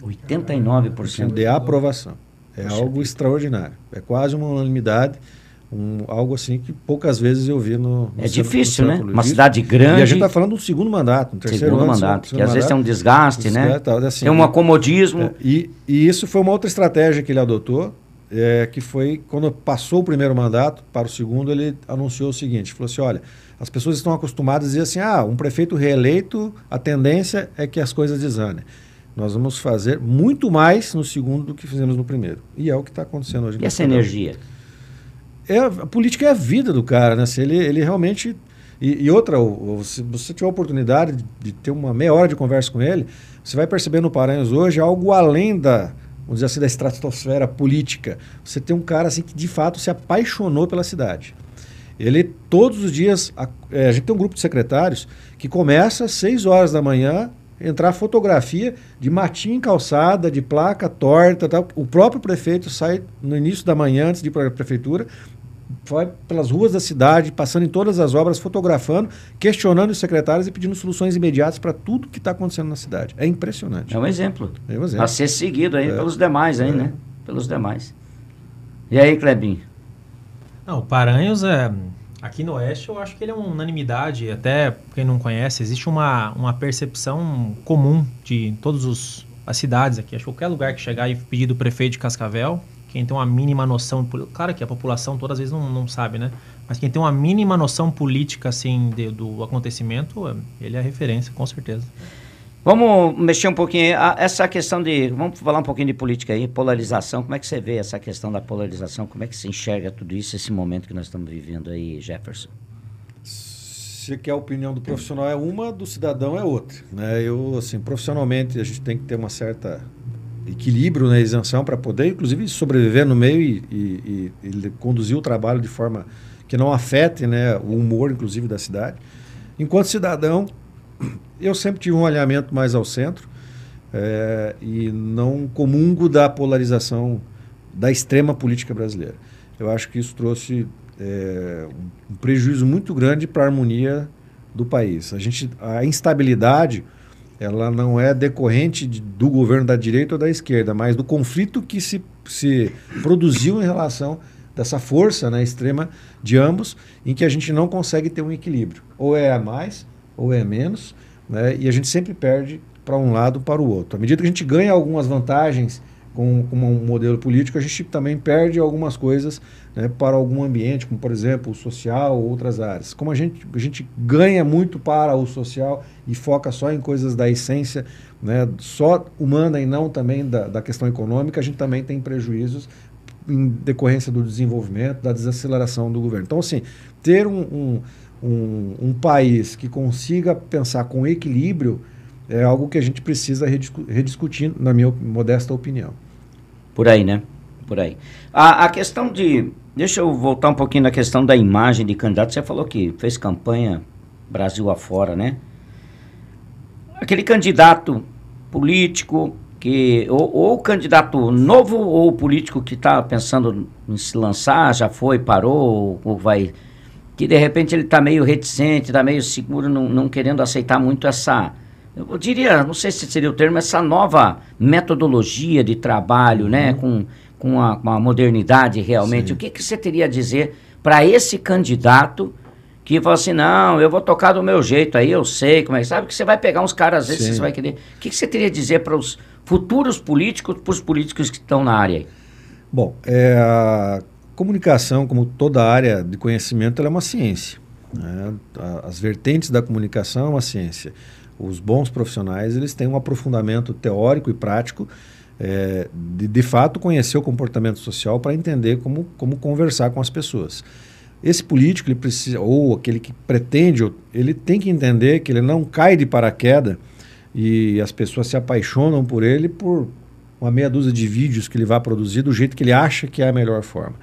89% de aprovação. É Poxa algo extraordinário. É quase uma unanimidade. Um, algo assim que poucas vezes eu vi no. no é centro, difícil, no né? Uma cidade grande. E a gente está falando do segundo mandato, do terceiro segundo mandato. Segundo que às vezes é um desgaste, né? Tal, é assim, um né? acomodismo. É, e, e isso foi uma outra estratégia que ele adotou, é, que foi quando passou o primeiro mandato para o segundo, ele anunciou o seguinte: falou assim, olha, as pessoas estão acostumadas a dizer assim, ah, um prefeito reeleito, a tendência é que as coisas desanem Nós vamos fazer muito mais no segundo do que fizemos no primeiro. E é o que está acontecendo hoje. E essa energia? Momento é, a política é a vida do cara, né? Se ele, ele realmente. E, e outra, se você tiver a oportunidade de ter uma meia hora de conversa com ele, você vai perceber no Paranhos hoje algo além da, vamos dizer assim, da estratosfera política. Você tem um cara assim que de fato se apaixonou pela cidade. Ele todos os dias, a, é, a gente tem um grupo de secretários que começa às 6 horas da manhã entrar fotografia de matinha Calçada, de placa torta, tal. o próprio prefeito sai no início da manhã antes de ir para a prefeitura foi pelas ruas da cidade, passando em todas as obras, fotografando, questionando os secretários e pedindo soluções imediatas para tudo que está acontecendo na cidade. É impressionante. É um exemplo. É um exemplo. A ser seguido aí é. pelos demais, aí, é. né? Pelos demais. E aí, Clebinho? Não, o Paranhos é. Aqui no Oeste eu acho que ele é uma unanimidade, até quem não conhece, existe uma, uma percepção comum de todas as cidades aqui. Acho que qualquer lugar que chegar e pedir do prefeito de Cascavel, quem tem uma mínima noção, claro que a população todas as vezes não, não sabe, né? Mas quem tem uma mínima noção política assim de, do acontecimento, é, ele é referência, com certeza. Vamos mexer um pouquinho essa questão de, vamos falar um pouquinho de política aí, polarização. Como é que você vê essa questão da polarização? Como é que se enxerga tudo isso, esse momento que nós estamos vivendo aí, Jefferson? Se que a opinião do profissional é uma, do cidadão é outra, né? Eu assim, profissionalmente a gente tem que ter uma certa equilíbrio na né, isenção para poder, inclusive, sobreviver no meio e, e, e, conduzir o trabalho de forma que não afete né, o humor, inclusive, da cidade. Enquanto cidadão, [CLEARS THROAT] eu sempre tive um alinhamento mais ao centro é, e não comungo da polarização da extrema política brasileira. Eu acho que isso trouxe é, um prejuízo muito grande para a harmonia do país. A, gente, a instabilidade ela não é decorrente de, do governo da direita ou da esquerda, mas do conflito que se, se produziu em relação dessa força né, extrema de ambos, em que a gente não consegue ter um equilíbrio. Ou é a mais, ou é a menos, né, e a gente sempre perde para um lado para o outro. À medida que a gente ganha algumas vantagens com, com um modelo político, a gente também perde algumas coisas né, para algum ambiente, como por exemplo o social ou outras áreas. Como a gente, a gente ganha muito para o social e foca só em coisas da essência, né, só humana e não também da, da questão econômica, a gente também tem prejuízos em decorrência do desenvolvimento, da desaceleração do governo. Então, assim, ter um, um um, um, país que consiga pensar com equilíbrio é algo que a gente precisa rediscu rediscutir, na minha modesta opinião. Por aí, né? Por aí. A, a questão de. Deixa eu voltar um pouquinho na questão da imagem de candidato. Você falou que fez campanha Brasil afora, né? Aquele candidato político que ou, ou candidato novo ou político que está pensando em se lançar, já foi, parou, ou vai que de repente ele está meio reticente, está meio seguro, não, não querendo aceitar muito essa eu diria, não sei se seria o termo, essa nova metodologia de trabalho, né? uhum. né, com, com, a, com a modernidade realmente. Sim. O que, que você teria a dizer para esse candidato que fala assim, não, eu vou tocar do meu jeito aí, eu sei como é. Sabe que você vai pegar uns caras, às vezes Sim. você vai querer... O que, que você teria a dizer para os futuros políticos, para os políticos que estão na área aí? Bom, é, a comunicação, como toda área de conhecimento, ela é uma ciência. Né? As vertentes da comunicação é uma ciência os bons profissionais eles têm um aprofundamento teórico e prático é, de, de fato conhecer o comportamento social para entender como, como conversar com as pessoas. Esse político, ele precisa, ou aquele que pretende, ele tem que entender que ele não cai de paraquedas e as pessoas se apaixonam por ele por uma meia dúzia de vídeos que ele vai produzir do jeito que ele acha que é a melhor forma.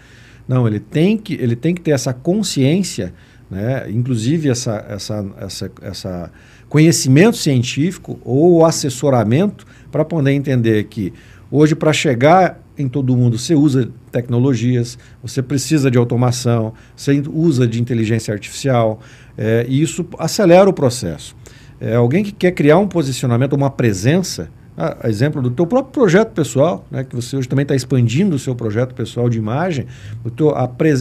Não, ele tem que, ele tem que ter essa consciência, né? inclusive essa, essa, essa, essa conhecimento científico ou assessoramento para poder entender que hoje para chegar em todo mundo você usa tecnologias, você precisa de automação, você usa de inteligência artificial é, e isso acelera o processo. É, alguém que quer criar um posicionamento, uma presença, a, exemplo do teu próprio projeto pessoal, né, que você hoje também está expandindo o seu projeto pessoal de imagem, teu,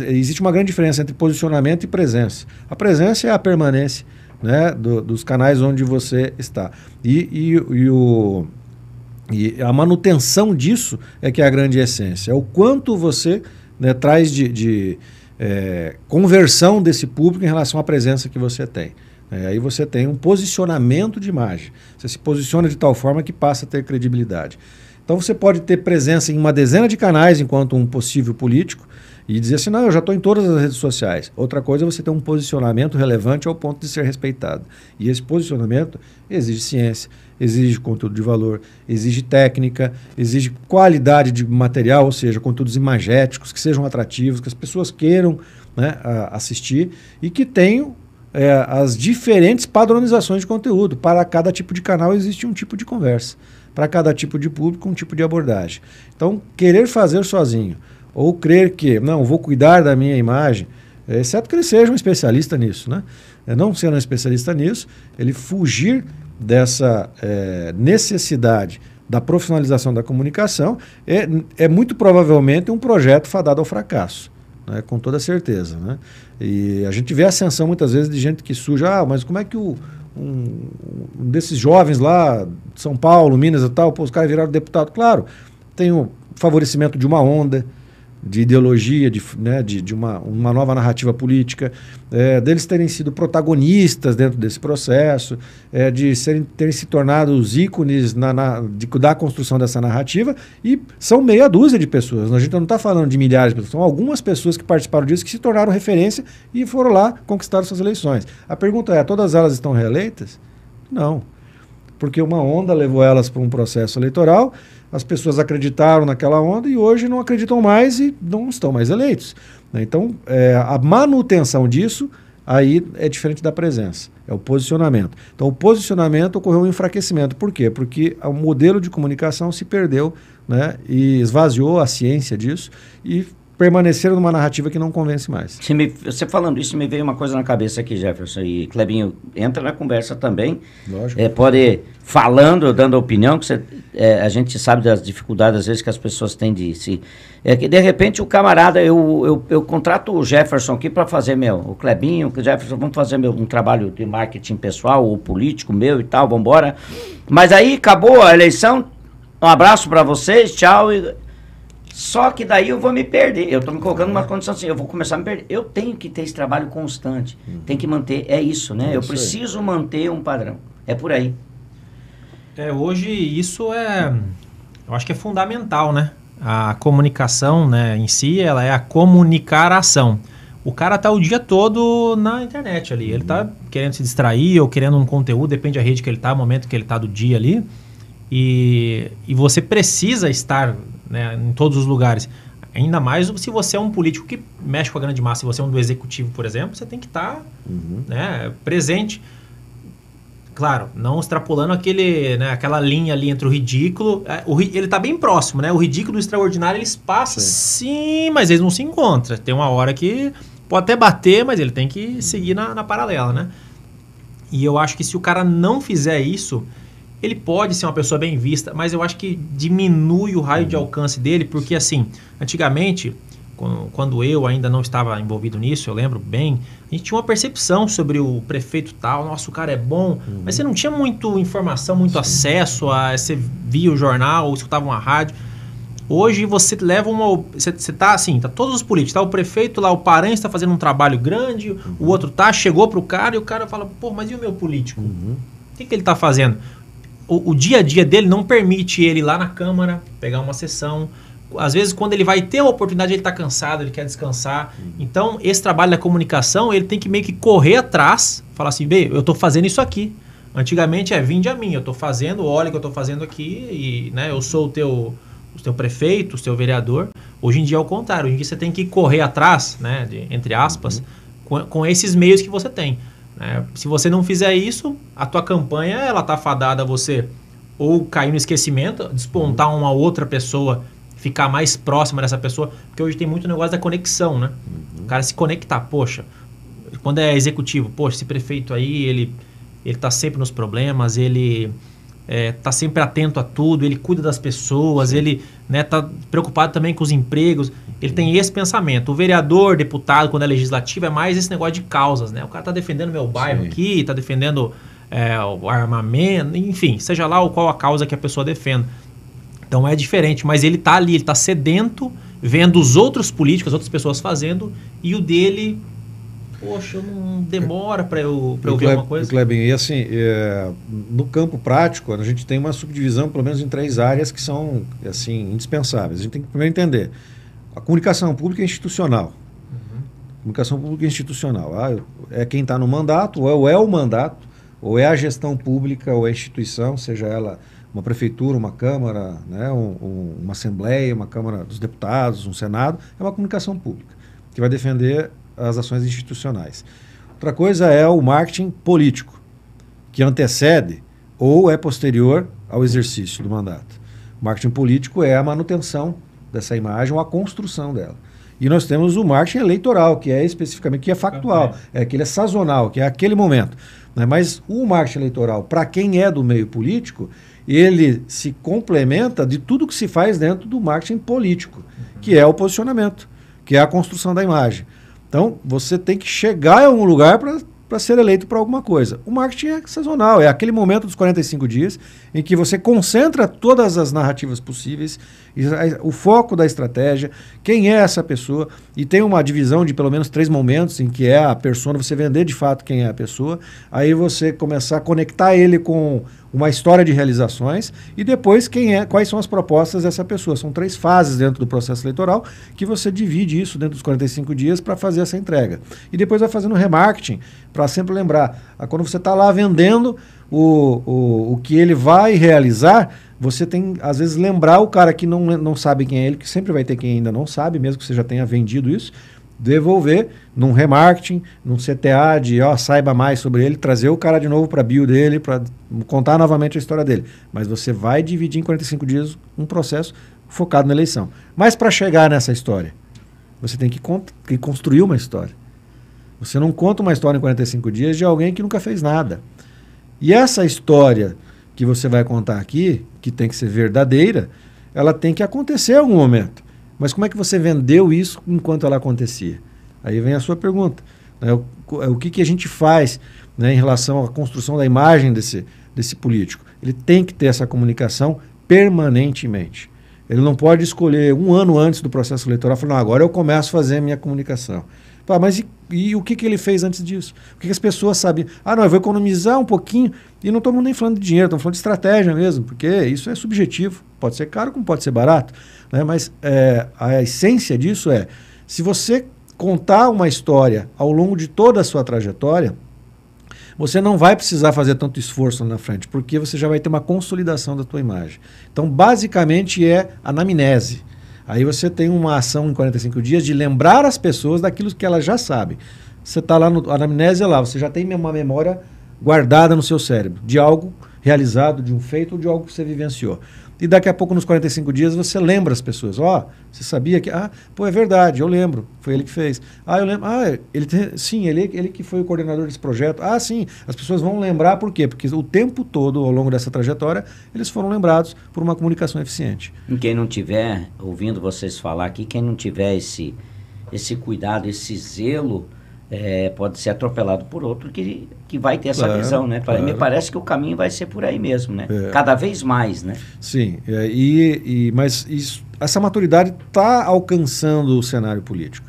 existe uma grande diferença entre posicionamento e presença. A presença é a permanência né, do, dos canais onde você está. E, e, e, o, e a manutenção disso é que é a grande essência. É o quanto você né, traz de, de é, conversão desse público em relação à presença que você tem. É, aí você tem um posicionamento de imagem. Você se posiciona de tal forma que passa a ter credibilidade. Então você pode ter presença em uma dezena de canais enquanto um possível político, e dizer assim, não, eu já estou em todas as redes sociais. Outra coisa é você ter um posicionamento relevante ao ponto de ser respeitado. E esse posicionamento exige ciência, exige conteúdo de valor, exige técnica, exige qualidade de material, ou seja, conteúdos imagéticos que sejam atrativos, que as pessoas queiram né, assistir e que tenham é, as diferentes padronizações de conteúdo. Para cada tipo de canal existe um tipo de conversa. Para cada tipo de público, um tipo de abordagem. Então, querer fazer sozinho ou crer que, não, vou cuidar da minha imagem, eh, exceto que ele seja um especialista nisso, né? Eh, não sendo um especialista nisso, ele fugir dessa é, necessidade da profissionalização da comunicação é, é muito provavelmente um projeto fadado ao fracasso. Né, com toda certeza. Né? E a gente vê a ascensão muitas vezes de gente que suja ah, mas como é que o, um, um desses jovens lá, São Paulo, Minas e tal, pô, os caras viraram deputado? Claro, tem o favorecimento de uma onda, de ideologia, de, né, de, de uma, uma nova narrativa política, é, deles terem sido protagonistas dentro desse processo, é, de serem, terem se tornado os ícones na, na de, da construção dessa narrativa, e são meia dúzia de pessoas. A gente não está falando de milhares de pessoas, são algumas pessoas que participaram disso que se tornaram referência e foram lá conquistar suas eleições. A pergunta é: todas elas estão reeleitas? Não porque uma onda levou elas para um processo eleitoral, as pessoas acreditaram naquela onda e hoje não acreditam mais e não estão mais eleitos. Né? Então, é, a manutenção disso aí é diferente da presença, é o posicionamento. Então, o posicionamento ocorreu um enfraquecimento. Por quê? Porque o modelo de comunicação se perdeu né? e esvaziou a ciência disso e permaneceram numa narrativa que não convence mais. Você, me, você, falando isso, me veio uma coisa na cabeça aqui, Jefferson. E Clebinho, entra na conversa também. Lógico. É, pode ir falando, dando opinião, que você, é, a gente sabe das dificuldades, às vezes, que as pessoas têm de se. É que, de repente, o camarada, eu, eu, eu contrato o Jefferson aqui para fazer, meu, o Clebinho, o Jefferson, vamos fazer meu, um trabalho de marketing pessoal ou político meu e tal, vamos embora. Mas aí acabou a eleição. Um abraço para vocês, tchau. E, só que daí eu vou me perder. Eu estou me colocando numa condição assim, eu vou começar a me perder. Eu tenho que ter esse trabalho constante. Uhum. Tem que manter, é isso, né? É eu preciso aí. manter um padrão. É por aí. É, hoje isso é eu acho que é fundamental, né? A comunicação, né, em si, ela é a comunicar a ação O cara tá o dia todo na internet ali, ele tá uhum. querendo se distrair ou querendo um conteúdo, depende da rede que ele tá, momento que ele tá do dia ali. E, e você precisa estar né, em todos os lugares. Ainda mais se você é um político que mexe com a grande massa, se você é um do executivo, por exemplo, você tem que estar tá, uhum. né, presente. Claro, não extrapolando aquele, né, aquela linha ali entre o ridículo. É, o, ele está bem próximo, né? O ridículo e o extraordinário eles passam, sim. sim. mas eles não se encontram. Tem uma hora que pode até bater, mas ele tem que uhum. seguir na, na paralela, né? E eu acho que se o cara não fizer isso, ele pode ser uma pessoa bem vista, mas eu acho que diminui o raio de uhum. alcance dele, porque assim, antigamente, quando eu ainda não estava envolvido nisso, eu lembro bem, a gente tinha uma percepção sobre o prefeito tal, nosso cara é bom, uhum. mas você não tinha muito informação, muito Sim. acesso, a, você via o jornal ou escutava uma rádio. Hoje você leva uma. Você, está assim, tá todos os políticos, tá o prefeito lá, o parente está fazendo um trabalho grande, uhum. o outro tá, chegou para o cara e o cara fala, pô, mas e o meu político? Uhum. O que, que ele está fazendo? o, o, dia a dia dele não permite ele ir lá na Câmara, pegar uma sessão. Às vezes, quando ele vai ter a oportunidade, ele está cansado, ele quer descansar. Uhum. Então, esse trabalho da comunicação, ele tem que meio que correr atrás, falar assim, bem, eu estou fazendo isso aqui. Antigamente é vinde a mim, eu estou fazendo, olha o que eu estou fazendo aqui, e né, eu sou o teu, o teu prefeito, o teu vereador. Hoje em dia é o contrário, hoje em dia você tem que correr atrás, né, de, entre aspas, uhum. com, com esses meios que você tem. Né? Se você não fizer isso, a tua campanha ela tá fadada a você ou cair no esquecimento, despontar uma outra pessoa, ficar mais próxima dessa pessoa, porque hoje tem muito negócio da conexão, né? O cara se conectar, poxa, quando é executivo, poxa, esse prefeito aí, ele ele tá sempre nos problemas, ele é, tá sempre atento a tudo, ele cuida das pessoas, Sim. ele né, tá preocupado também com os empregos. Ele tem esse pensamento. O vereador, deputado, quando é legislativo, é mais esse negócio de causas, né? O cara tá defendendo meu bairro Sim. aqui, tá defendendo é, o armamento, enfim, seja lá qual a causa que a pessoa defenda. Então é diferente, mas ele tá ali, ele tá sedento, vendo os outros políticos, as outras pessoas fazendo, e o dele poxa, não demora para eu, pra eu ver uma coisa? Clebin, e assim, é, no campo prático, a gente tem uma subdivisão, pelo menos em três áreas que são, assim, indispensáveis. A gente tem que primeiro entender a comunicação pública institucional. Uhum. Comunicação pública institucional. Ah, é quem está no mandato, ou é o mandato, ou é a gestão pública, ou é a instituição, seja ela uma prefeitura, uma Câmara, né, um, um, uma Assembleia, uma Câmara dos Deputados, um Senado, é uma comunicação pública, que vai defender as ações institucionais. Outra coisa é o marketing político, que antecede ou é posterior ao exercício do mandato. O marketing político é a manutenção dessa imagem ou a construção dela. E nós temos o marketing eleitoral, que é especificamente, que é factual, é que ele é sazonal, que é aquele momento. Né? Mas o marketing eleitoral, para quem é do meio político, ele se complementa de tudo que se faz dentro do marketing político, uhum. que é o posicionamento, que é a construção da imagem. Então, você tem que chegar em algum lugar para ser eleito para alguma coisa. O marketing é sazonal, é aquele momento dos 45 dias em que você concentra todas as narrativas possíveis, o foco da estratégia, quem é essa pessoa, e tem uma divisão de pelo menos três momentos em que é a persona, você vender de fato quem é a pessoa, aí você começar a conectar ele com uma história de realizações e depois quem é, quais são as propostas dessa pessoa. São três fases dentro do processo eleitoral que você divide isso dentro dos 45 dias para fazer essa entrega. E depois vai fazendo remarketing para sempre lembrar. Ah, quando você está lá vendendo o, o, o que ele vai realizar, você tem, às vezes, lembrar o cara que não, não sabe quem é ele, que sempre vai ter quem ainda não sabe, mesmo que você já tenha vendido isso devolver num remarketing, num CTA de ó, saiba mais sobre ele, trazer o cara de novo para a bio dele, para contar novamente a história dele. Mas você vai dividir em 45 dias um processo focado na eleição. Mas para chegar nessa história, você tem que, que construir uma história. Você não conta uma história em 45 dias de alguém que nunca fez nada. E essa história que você vai contar aqui, que tem que ser verdadeira, ela tem que acontecer em algum momento. Mas como é que você vendeu isso enquanto ela acontecia? Aí vem a sua pergunta. Né? O, é, o que, que a gente faz né, em relação à construção da imagem desse, desse político? Ele tem que ter essa comunicação permanentemente. Ele não pode escolher um ano antes do processo eleitoral, falar, agora eu começo a fazer a minha comunicação. Pá, mas e, e, o que, que ele fez antes disso? O que, que as pessoas sabem? Ah, não, eu vou economizar um pouquinho. E não estamos nem falando de dinheiro, estamos falando de estratégia mesmo, porque isso é subjetivo. Pode ser caro como pode ser barato. Né? Mas é, a essência disso é, se você contar uma história ao longo de toda a sua trajetória, você não vai precisar fazer tanto esforço na frente, porque você já vai ter uma consolidação da tua imagem. Então, basicamente é anamnese. Aí você tem uma ação em 45 dias de lembrar as pessoas daquilo que elas já sabem. Você está lá no anamnésia lá, você já tem uma memória guardada no seu cérebro de algo realizado, de um feito ou de algo que você vivenciou. E daqui a pouco, nos 45 dias, você lembra as pessoas. Ó, oh, você sabia que. Ah, pô, é verdade, eu lembro. Foi ele que fez. Ah, eu lembro. Ah, ele tem... sim, ele, ele que foi o coordenador desse projeto. Ah, sim, as pessoas vão lembrar por quê? Porque o tempo todo, ao longo dessa trajetória, eles foram lembrados por uma comunicação eficiente. E quem não tiver, ouvindo vocês falar aqui, quem não tiver esse, esse cuidado, esse zelo é, pode ser atropelado por outro que, que vai ter essa claro, visão, né? Claro. Me parece que o caminho vai ser por aí mesmo, né? É. Cada vez mais, né? Sim, é, e, e, mas isso, essa maturidade está alcançando o cenário político.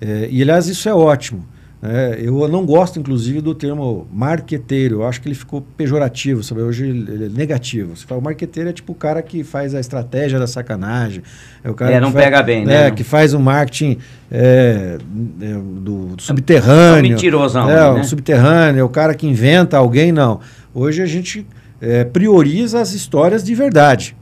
É, e, aliás, isso é ótimo. É, eu não gosto, inclusive, do termo marqueteiro. Eu acho que ele ficou pejorativo, sabe? Hoje ele é negativo. Você fala, o marqueteiro é tipo o cara que faz a estratégia da sacanagem. É o cara é, que não faz, pega bem, né? É, que faz o um marketing é, é, do, do, subterrâneo. É mentirosão. É, né? o subterrâneo. É o cara que inventa alguém, não. Hoje a gente é, prioriza as histórias de verdade.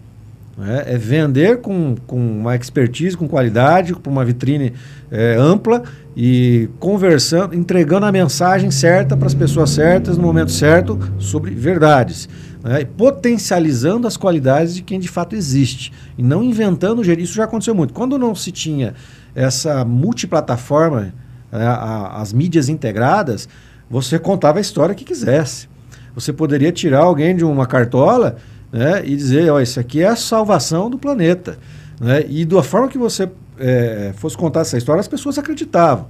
Né? É vender com, com uma expertise, com qualidade, com uma vitrine é, ampla e conversando, entregando a mensagem certa para as pessoas certas, no momento certo, sobre verdades. Né? E potencializando as qualidades de quem de fato existe. E não inventando o Isso já aconteceu muito. Quando não se tinha essa multiplataforma, né, as mídias integradas, você contava a história que quisesse. Você poderia tirar alguém de uma cartola né, e dizer, ó, isso aqui é a salvação do planeta. Né? E da forma que você é, fosse contar essa história, as pessoas acreditavam.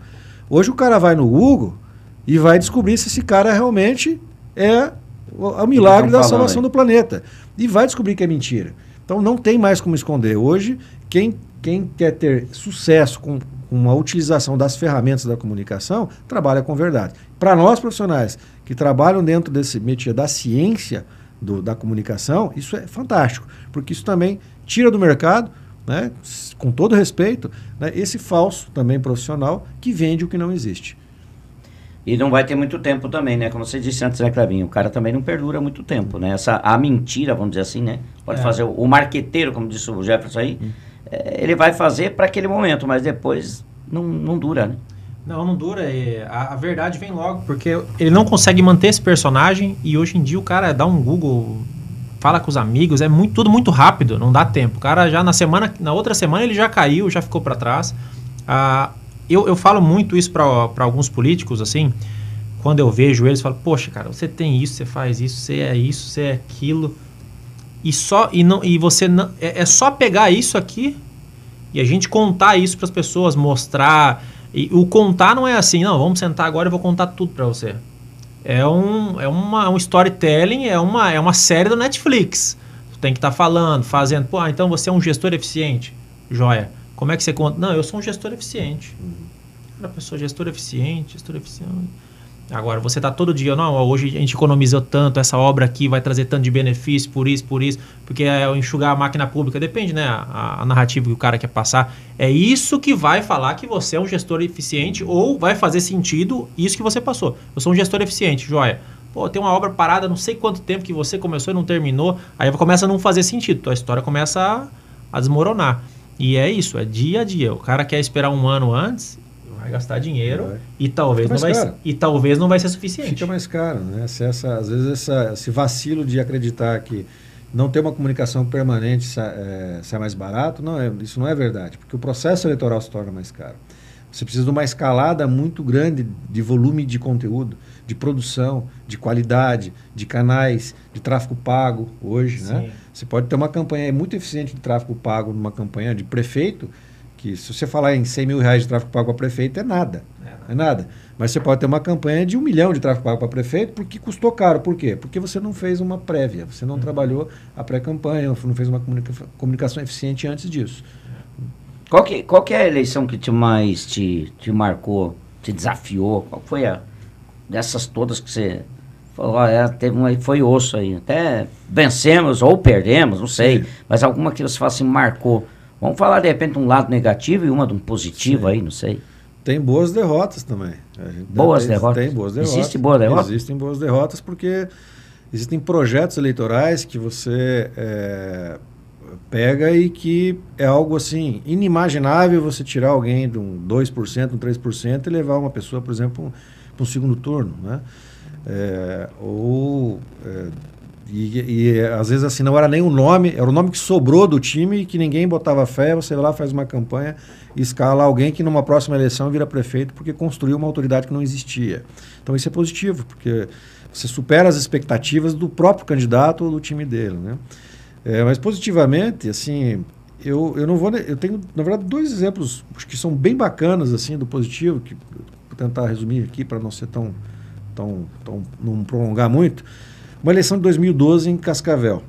Hoje o cara vai no Google e vai descobrir se esse cara realmente é o, é o milagre da salvação aí. do planeta. E vai descobrir que é mentira. Então não tem mais como esconder. Hoje, quem, quem quer ter sucesso com, uma utilização das ferramentas da comunicação, trabalha com verdade. Para nós profissionais que trabalham dentro desse métier da ciência, do, da comunicação, isso é fantástico, porque isso também tira do mercado, né, com todo respeito, né, esse falso também profissional que vende o que não existe. E não vai ter muito tempo também, né? Como você disse antes, né, Clavinho? O cara também não perdura muito tempo, né? Essa, a mentira, vamos dizer assim, né? Pode é. fazer o, o, marqueteiro, como disse o Jefferson aí, hum. é, ele vai fazer para aquele momento, mas depois não, não dura, né? Não, não dura. É, a, a, verdade vem logo, porque ele não consegue manter esse personagem e hoje em dia o cara dá um Google, fala com os amigos, é muito, tudo muito rápido, não dá tempo. O cara já na semana, na outra semana ele já caiu, já ficou para trás. Ah, eu, eu falo muito isso para alguns políticos, assim, quando eu vejo eles, falo, poxa, cara, você tem isso, você faz isso, você é isso, você é aquilo. E só e não e você não é, é só pegar isso aqui e a gente contar isso para as pessoas, mostrar e o contar não é assim, não, vamos sentar agora e vou contar tudo para você. É um, é uma, um storytelling, é uma, é uma série do Netflix. Tu tem que estar tá falando, fazendo. Pô, ah, então você é um gestor eficiente. Joia. Como é que você conta? Não, eu sou um gestor eficiente. Uhum. Cara, pessoa, gestor eficiente, gestor eficiente. Agora, você está todo dia, não, hoje a gente economizou tanto, essa obra aqui vai trazer tanto de benefício por isso, por isso, porque é enxugar a máquina pública, depende, né? A, a, narrativa que o cara quer passar. É isso que vai falar que você é um gestor eficiente ou vai fazer sentido isso que você passou. Eu sou um gestor eficiente, joia. Pô, tem uma obra parada, não sei quanto tempo que você começou e não terminou, aí começa a não fazer sentido, tua história começa a, a desmoronar. E é isso, é dia a dia. O cara quer esperar um ano antes Vai gastar dinheiro vai. e talvez não vai e talvez não vai ser suficiente. Fica mais caro, né? Se essa, às vezes essa, esse vacilo de acreditar que não ter uma comunicação permanente é, sai, é, mais barato, não é, isso não é verdade, porque o processo eleitoral se torna mais caro. Você precisa de uma escalada muito grande de volume de conteúdo, de produção, de qualidade, de canais, de tráfego pago hoje, né? Você pode ter uma campanha muito eficiente de tráfego pago numa campanha de prefeito, que se você falar em 100 mil reais de tráfego pago para prefeito, é, é nada. É, nada. Mas você pode ter uma campanha de um milhão de tráfego pago para prefeito porque custou caro. Por quê? Porque você não fez uma prévia, você não uhum. trabalhou a pré-campanha, não fez uma comunica comunicação eficiente antes disso. Qual que, qual que é a eleição que te mais te, te marcou, te desafiou? Qual foi a dessas todas que você falou, ah, é, teve uma, foi osso aí, até vencemos ou perdemos, não sei, Sim. mas alguma que você fala assim, marcou. Vamos falar de repente de um lado negativo e uma de um positivo Sim. aí, não sei. Tem boas derrotas também. boas tem, derrotas? Tem boas derrotas. Existe boa derrota? Existem boas derrotas porque existem projetos eleitorais que você é, pega e que é algo assim inimaginável você tirar alguém de um 2%, um 3% e levar uma pessoa, por exemplo, para um, um segundo turno, né? É, ou... É, e, e, às vezes assim, não era nem o nome, era o nome que sobrou do time e que ninguém botava fé, você vai lá, faz uma campanha, escala alguém que numa próxima eleição vira prefeito porque construiu uma autoridade que não existia. Então isso é positivo, porque você supera as expectativas do próprio candidato ou do time dele, né? É, mas positivamente, assim, eu, eu não vou... Eu tenho, na verdade, dois exemplos que são bem bacanas, assim, do positivo, que vou tentar resumir aqui para não ser tão, tão, tão... não prolongar muito, uma eleição de 2012 em Cascavel.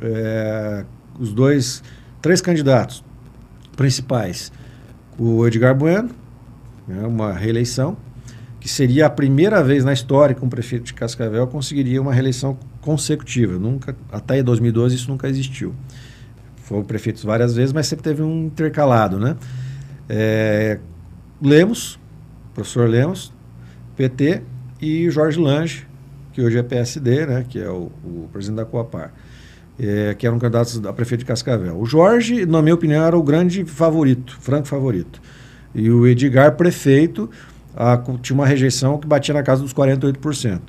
É, os dois, três candidatos principais. O Edgar Bueno, né, uma reeleição, que seria a primeira vez na história que um prefeito de Cascavel conseguiria uma reeleição consecutiva. Nunca, até 2012 isso nunca existiu. Foram prefeitos várias vezes, mas sempre teve um intercalado. Né? É, Lemos, professor Lemos, PT, e Jorge Lange, que hoje é PSD, né, que é o, o presidente da Coapar, é, que era um candidato a prefeito de Cascavel. O Jorge, na minha opinião, era o grande favorito, franco favorito. E o Edgar, prefeito, a, tinha uma rejeição que batia na casa dos 48%.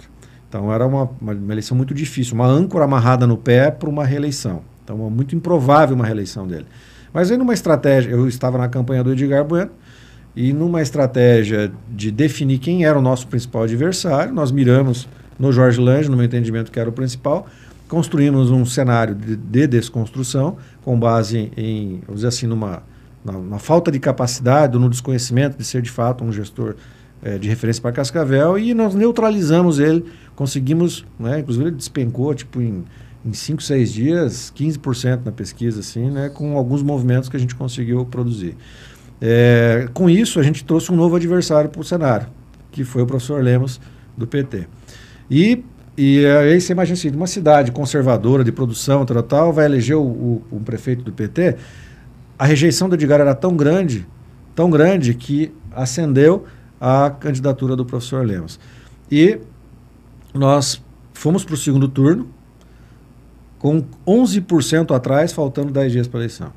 Então era uma, uma, uma eleição muito difícil, uma âncora amarrada no pé para uma reeleição. Então muito improvável uma reeleição dele. Mas aí numa estratégia, eu estava na campanha do Edgar Bueno, e numa estratégia de definir quem era o nosso principal adversário, nós miramos no Jorge Lange, no meu entendimento que era o principal. Construímos um cenário de, de desconstrução com base em, vamos dizer assim, numa na, na falta de capacidade, no desconhecimento de ser de fato um gestor é, de referência para Cascavel e nós neutralizamos ele, conseguimos, né, inclusive ele despencou tipo em, em 5, 6 dias 15% na pesquisa, assim, né, com alguns movimentos que a gente conseguiu produzir. É, com isso, a gente trouxe um novo adversário para o cenário, que foi o professor Lemos do PT. E, e aí você imagina assim, uma cidade conservadora de produção, tal, tal, vai eleger o, o, um prefeito do PT. A rejeição do Edgar era tão grande, tão grande, que acendeu a candidatura do professor Lemos. E nós fomos para o segundo turno, com 11% atrás, faltando 10 dias para a eleição.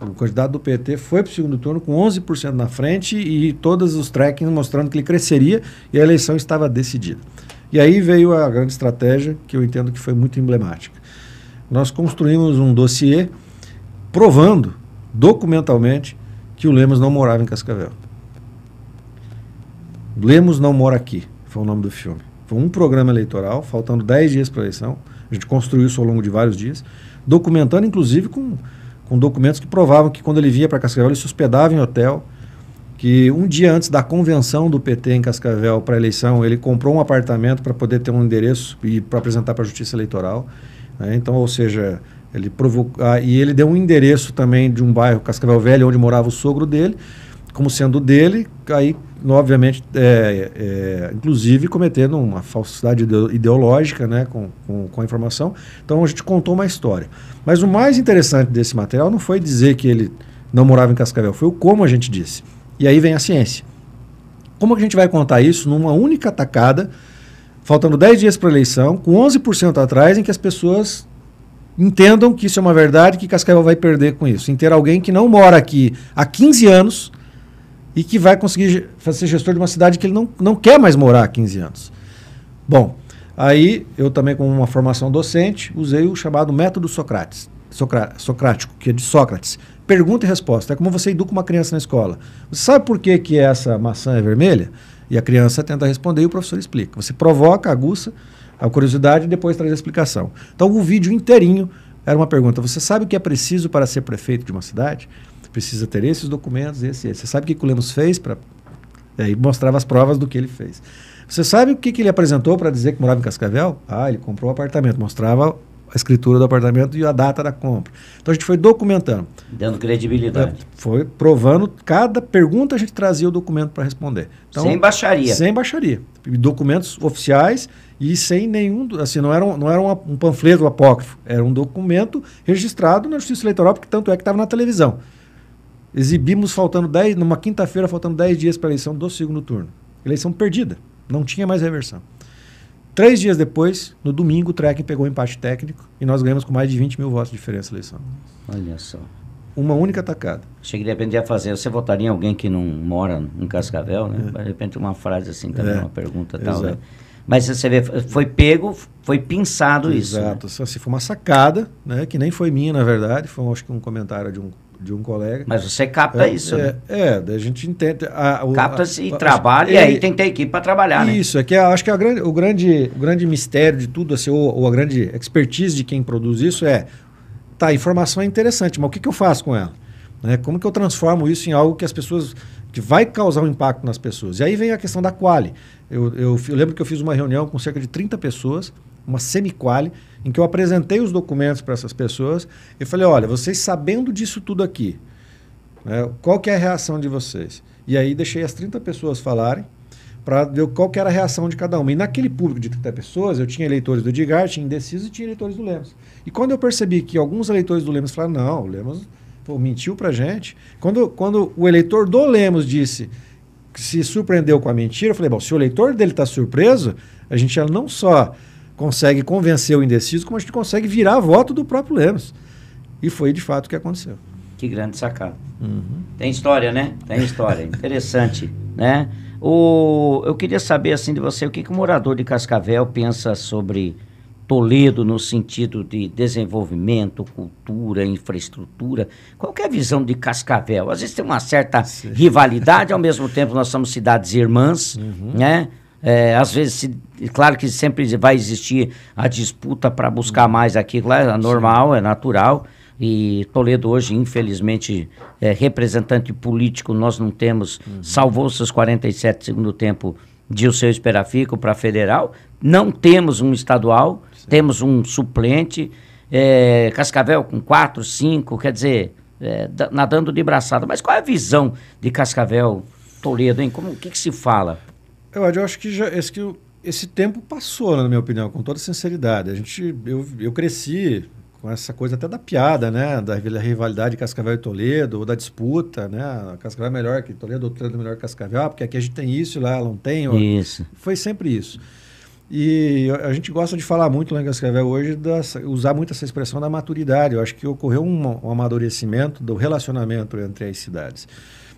O, o candidato do PT foi para o segundo turno com 11% na frente e todos os trackings mostrando que ele cresceria e a eleição estava decidida. E aí veio a grande estratégia que eu entendo que foi muito emblemática. Nós construímos um dossiê provando documentalmente que o Lemos não morava em Cascavel. Lemos não mora aqui, foi o nome do filme. Foi um programa eleitoral, faltando 10 dias para a eleição. A gente construiu isso ao longo de vários dias, documentando inclusive com, com documentos que provavam que quando ele vinha para Cascavel ele se hospedava em hotel, que um dia antes da convenção do PT em Cascavel para a eleição, ele comprou um apartamento para poder ter um endereço e para apresentar para a Justiça Eleitoral. Né? Então, ou seja, ele provocou. Ah, e ele deu um endereço também de um bairro, Cascavel Velho, onde morava o sogro dele, como sendo dele, aí, obviamente, é, é, inclusive cometendo uma falsidade ideológica né, com, com, com a informação. Então, a gente contou uma história. Mas o mais interessante desse material não foi dizer que ele não morava em Cascavel, foi o como a gente disse. E aí vem a ciência. Como a gente vai contar isso numa única tacada, faltando 10 dias para a eleição, com 11% atrás, em que as pessoas entendam que isso é uma verdade, que Cascavel vai perder com isso? Em ter alguém que não mora aqui há 15 anos e que vai conseguir ser gestor de uma cidade que ele não, não quer mais morar há 15 anos. Bom, aí eu também, com uma formação docente, usei o chamado método Socrates, socrático, que é de Sócrates, Pergunta e resposta. É como você educa uma criança na escola. Você sabe por que, que essa maçã é vermelha? E a criança tenta responder e o professor explica. Você provoca, aguça a curiosidade e depois traz a explicação. Então, o vídeo inteirinho era uma pergunta. Você sabe o que é preciso para ser prefeito de uma cidade? Precisa ter esses documentos, esse, esse. Você sabe o que o Lemos fez para... É, mostrava as provas do que ele fez. Você sabe o que, que ele apresentou para dizer que morava em Cascavel? Ah, ele comprou um apartamento. Mostrava a escritura do apartamento e a data da compra. Então a gente foi documentando. Dando credibilidade. É, foi provando, cada pergunta a gente trazia o documento para responder. Então, sem baixaria. Sem baixaria. Documentos oficiais e sem nenhum, assim, não era, um, não era um, um panfleto apócrifo, era um documento registrado na Justiça Eleitoral, porque tanto é que estava na televisão. Exibimos faltando 10, numa quinta-feira, faltando 10 dias para a eleição do segundo turno. Eleição perdida, não tinha mais reversão. Três dias depois, no domingo, o Trek pegou um empate técnico e nós ganhamos com mais de 20 mil votos de diferença eleição. Olha só. Uma única atacada. Achei que de repente ia fazer. Você votaria em alguém que não mora em Cascavel, né? É. De repente uma frase assim também, é. uma pergunta Exato. tal. Né? Mas você vê, foi pego, foi pinçado Exato. isso. Exato. Né? Assim, foi uma sacada, né? Que nem foi minha, na verdade. Foi, acho que, um comentário de um de um colega. Mas você capta é, isso, é, né? É, a gente entende. Capta-se e a, trabalha, ele, e aí tem que ter equipe para trabalhar, né? Isso, né? é que acho que a grande, o, grande, o grande mistério de tudo, assim, ou, ou a grande expertise de quem produz isso é, tá, a informação é interessante, mas o que, que eu faço com ela? Né? Como que eu transformo isso em algo que as pessoas que vai causar um impacto nas pessoas. E aí vem a questão da quali. Eu, eu, eu, lembro que eu fiz uma reunião com cerca de 30 pessoas, uma semi-quali, em que eu apresentei os documentos para essas pessoas e falei, olha, vocês sabendo disso tudo aqui, né, qual que é a reação de vocês? E aí deixei as 30 pessoas falarem para ver qual que era a reação de cada uma. E naquele público de 30 pessoas, eu tinha eleitores do Edgar, tinha indecisos e tinha eleitores do Lemos. E quando eu percebi que alguns eleitores do Lemos falaram, não, o Lemos pô, mentiu para gente. Quando, quando o eleitor do Lemos disse que se surpreendeu com a mentira, eu falei, bom, se o eleitor dele está surpreso, a gente não só consegue convencer o indeciso, como a gente consegue virar a voto do próprio Lemos. E foi de fato o que aconteceu. Que grande sacada. Uhum. Tem história, né? Tem história. Interessante, [LAUGHS] né? O, eu queria saber assim de você o que, que o morador de Cascavel pensa sobre Toledo no sentido de desenvolvimento, cultura, infraestrutura. Qual é a visão de Cascavel? Às vezes tem uma certa Sim. rivalidade, ao mesmo tempo nós somos cidades irmãs, uhum. né? É, às vezes, se, claro que sempre vai existir a disputa para buscar mais aqui, lá é normal, é natural. E Toledo hoje, infelizmente, é, representante político nós não temos, uhum. salvou seus 47 segundo tempo de o seu esperafico para federal. Não temos um estadual, Sim. temos um suplente. É, Cascavel com 4, 5, quer dizer, é, nadando de braçada. Mas qual é a visão de Cascavel, Toledo, hein? Como, o que, que se fala? Então, eu, acho que já, esse, que esse tempo passou, né, na minha opinião, com toda sinceridade. A gente, eu, eu cresci com essa coisa até da piada, né? Da rivalidade Cascavel e Toledo, ou da disputa, né? Cascavel é melhor que Toledo, Toledo é melhor que Cascavel, ah, porque aqui a gente tem isso e lá não tem. Isso. Foi sempre isso. E a gente gosta de falar muito lá em Cascavel hoje, usar muito essa expressão da maturidade. Eu acho que ocorreu um, um amadurecimento do relacionamento entre as cidades.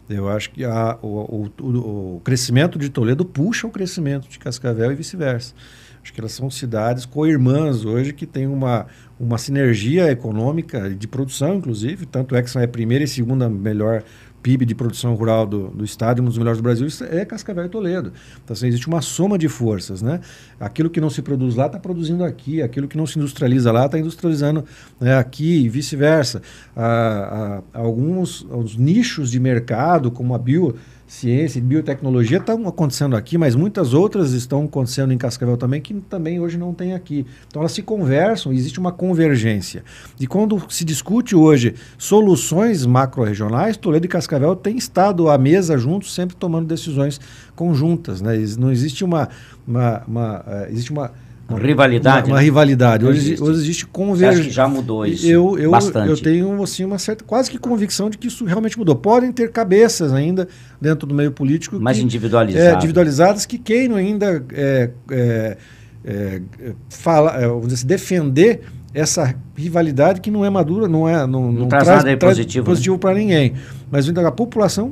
Eu acho que a, o, o, o crescimento de Toledo puxa o crescimento de Cascavel e vice-versa. Acho que elas são cidades co-irmãs hoje que têm uma, uma sinergia econômica, de produção, inclusive. Tanto é que são é a primeira e segunda melhor PIB de produção rural do, do estado, um dos melhores do Brasil, é Cascavel e Toledo. Então, assim, existe uma soma de forças, né? Aquilo que não se produz lá está produzindo aqui, aquilo que não se industrializa lá está industrializando né, aqui e vice-versa. Ah, ah, alguns, alguns nichos de mercado, como a bio ciência e biotecnologia estão acontecendo aqui, mas muitas outras estão acontecendo em Cascavel também, que também hoje não tem aqui. Então elas se conversam, existe uma convergência. E quando se discute hoje soluções macro-regionais, Toledo e Cascavel têm estado à mesa juntos, sempre tomando decisões conjuntas. Né? Não existe uma, uma, uma eh, existe uma uma rivalidade? Uma, né? rivalidade. Hoje, existe. hoje existe convergência. Acho que já mudou isso. Eu, eu, bastante. eu tenho assim, uma certa, quase que convicção de que isso realmente mudou. Podem ter cabeças ainda dentro do meio político. Mais individualizadas. É, individualizadas que queiram ainda é, é, é, fala, é, vamos dizer, assim, defender essa rivalidade que não é madura, não é não, não, não traz, traz, nada traz positivo, né? positivo né? para ninguém. Mas então, a população,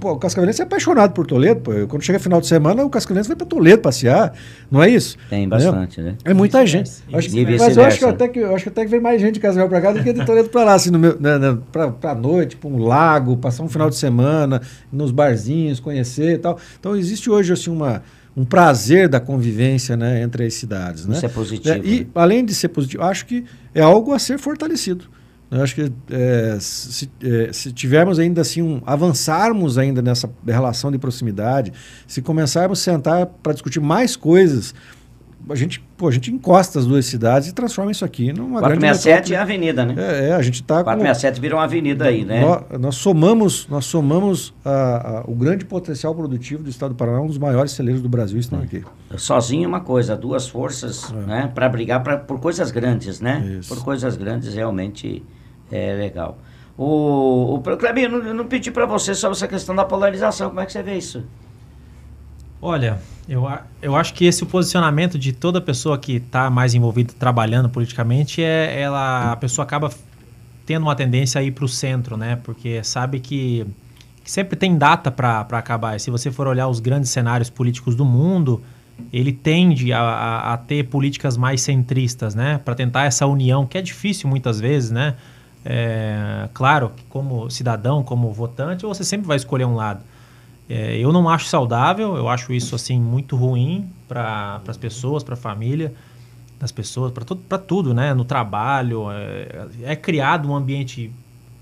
pô, o Cascavelense é apaixonado por Toledo. Pô. Quando chega final de semana, o Cascavelense vai para Toledo passear, não é isso? Tem bastante, né? né? É muita gente. acho, mas eu acho que até que eu acho que até que vem mais gente de Cascavel para cá do que de Toledo para lá, assim, no né, né para noite, para um lago, passar um final de semana nos barzinhos, conhecer e tal. Então existe hoje assim uma um prazer da convivência né, entre as cidades. Né? Isso né? é positivo. É, e, né? além de ser positivo, acho que é algo a ser fortalecido. Eu acho que é, se, é, se, tivermos ainda assim, um, avançarmos ainda nessa relação de proximidade, se começarmos a sentar para discutir mais coisas a gente, pô, a gente encosta as duas cidades e transforma isso aqui numa 467 grande 467 é a avenida, né? É, é a gente está 467 com, virou uma avenida aí, né? Nós, nós somamos, nós somamos a, a, o grande potencial produtivo do estado do Paraná, um dos maiores celeiros do Brasil estão é. aqui. Sozinho é uma coisa, duas forças, é. né, para brigar pra, por coisas grandes, né? Isso. Por coisas grandes realmente é legal. O, o Clebinho, eu não, eu não pedi para você sobre essa questão da polarização, como é que você vê isso? Olha, eu, eu acho que esse o posicionamento de toda pessoa que está mais envolvida trabalhando politicamente é ela a pessoa acaba tendo uma tendência a ir para o centro, né? Porque sabe que, que sempre tem data para acabar. E se você for olhar os grandes cenários políticos do mundo, ele tende a, a, a ter políticas mais centristas, né? Para tentar essa união, que é difícil muitas vezes, né? É, claro, como cidadão, como votante, você sempre vai escolher um lado. É, eu não acho saudável, eu acho isso assim muito ruim para as pessoas, para a família das pessoas, para tudo, né? No trabalho, é, é, criado um ambiente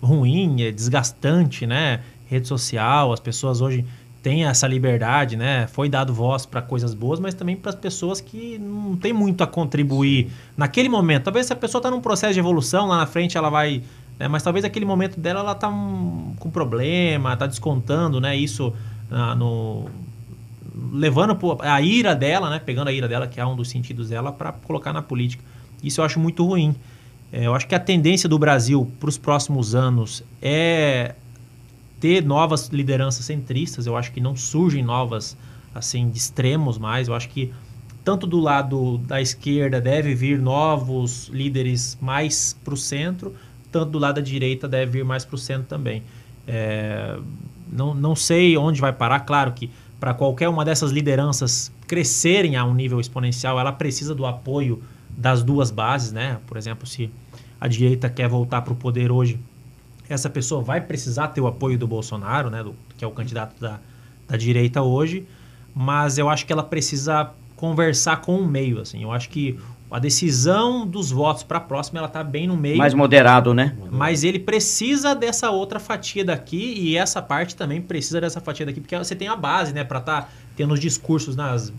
ruim, é desgastante, né? Rede social, as pessoas hoje têm essa liberdade, né? Foi dado voz para coisas boas, mas também para as pessoas que não tem muito a contribuir naquele momento. Talvez se a pessoa está num processo de evolução, lá na frente ela vai... Né? Mas talvez aquele momento dela ela está um, com problema, está descontando, né? Isso na, ah, no, levando a ira dela, né? Pegando a ira dela, que é um dos sentidos dela, para colocar na política. Isso eu acho muito ruim. É, eu acho que a tendência do Brasil para os próximos anos é ter novas lideranças centristas. Eu acho que não surgem novas assim de extremos mais. Eu acho que tanto do lado da esquerda deve vir novos líderes mais para o centro, tanto do lado da direita deve vir mais para o centro também. É, não, não sei onde vai parar. Claro que para qualquer uma dessas lideranças crescerem a um nível exponencial, ela precisa do apoio das duas bases, né? Por exemplo, se a direita quer voltar para o poder hoje, essa pessoa vai precisar ter o apoio do Bolsonaro, né? Do, que é o candidato da, da direita hoje. Mas eu acho que ela precisa conversar com o meio, assim. Eu acho que a decisão dos votos para a próxima, ela está bem no meio. Mais moderado, né? Mas ele precisa dessa outra fatia daqui e essa parte também precisa dessa fatia daqui, porque você tem a base, né, para estar tá tendo os discursos nas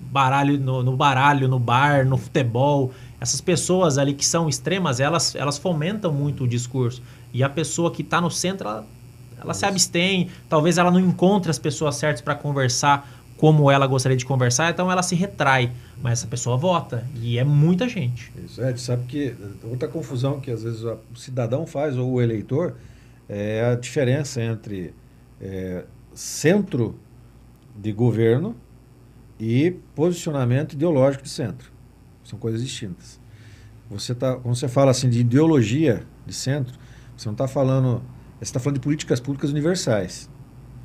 baralho, no, no, baralho, no bar, no futebol. Essas pessoas ali que são extremas, elas, elas fomentam muito o discurso. E a pessoa que está no centro, ela, ela se abstém, talvez ela não encontre as pessoas certas para conversar como ela gostaria de conversar, então ela se retrai. Mas essa pessoa vota e é muita gente. Isso, é, sabe que outra confusão que às vezes o cidadão faz ou o eleitor é a diferença entre é, centro de governo e posicionamento ideológico de centro. São coisas distintas. Você tá, quando você fala assim de ideologia de centro, você não está falando, você está falando de políticas públicas universais,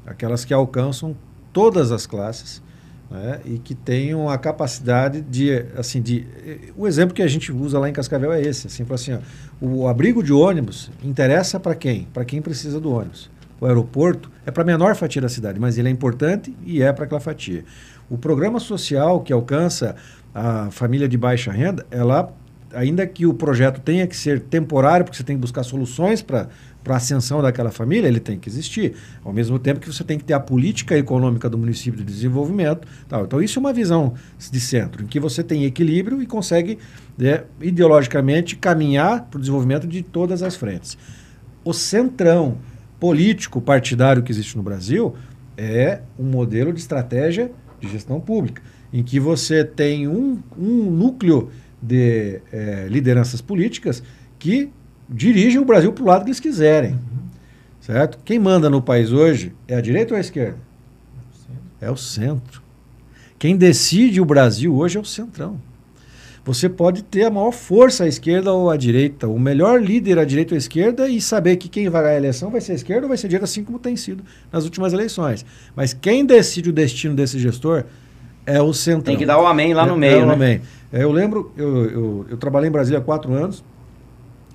aquelas que alcançam todas as classes né? e que tenham a capacidade de, assim, de... Eh, o exemplo que a gente usa lá em Cascavel é esse, assim, assim ó, o abrigo de ônibus interessa para quem? Para quem precisa do ônibus. O aeroporto é para a menor fatia da cidade, mas ele é importante e é para aquela fatia. O programa social que alcança a família de baixa renda, ela ainda que o projeto tenha que ser temporário, porque você tem que buscar soluções para para a ascensão daquela família, ele tem que existir. Ao mesmo tempo que você tem que ter a política econômica do município de desenvolvimento. Tal. Então, isso é uma visão de centro, em que você tem equilíbrio e consegue, né, ideologicamente, caminhar para o desenvolvimento de todas as frentes. O centrão político partidário que existe no Brasil é um modelo de estratégia de gestão pública, em que você tem um, um núcleo de é, lideranças políticas que dirigem o Brasil para o lado que eles quiserem. Uhum. Certo? Quem manda no país hoje é a direita ou a esquerda? É o centro. Quem decide o Brasil hoje é o centrão. Você pode ter a maior força à esquerda ou à direita, o melhor líder à direita ou à esquerda e saber que quem vai ganhar a eleição vai ser a esquerda ou vai ser a direita, assim como tem sido nas últimas eleições. Mas quem decide o destino desse gestor é o centrão. Tem que dar o amém lá no é, meio, é né? Amém. É, eu lembro, eu, eu, eu trabalhei em Brasília há quatro anos,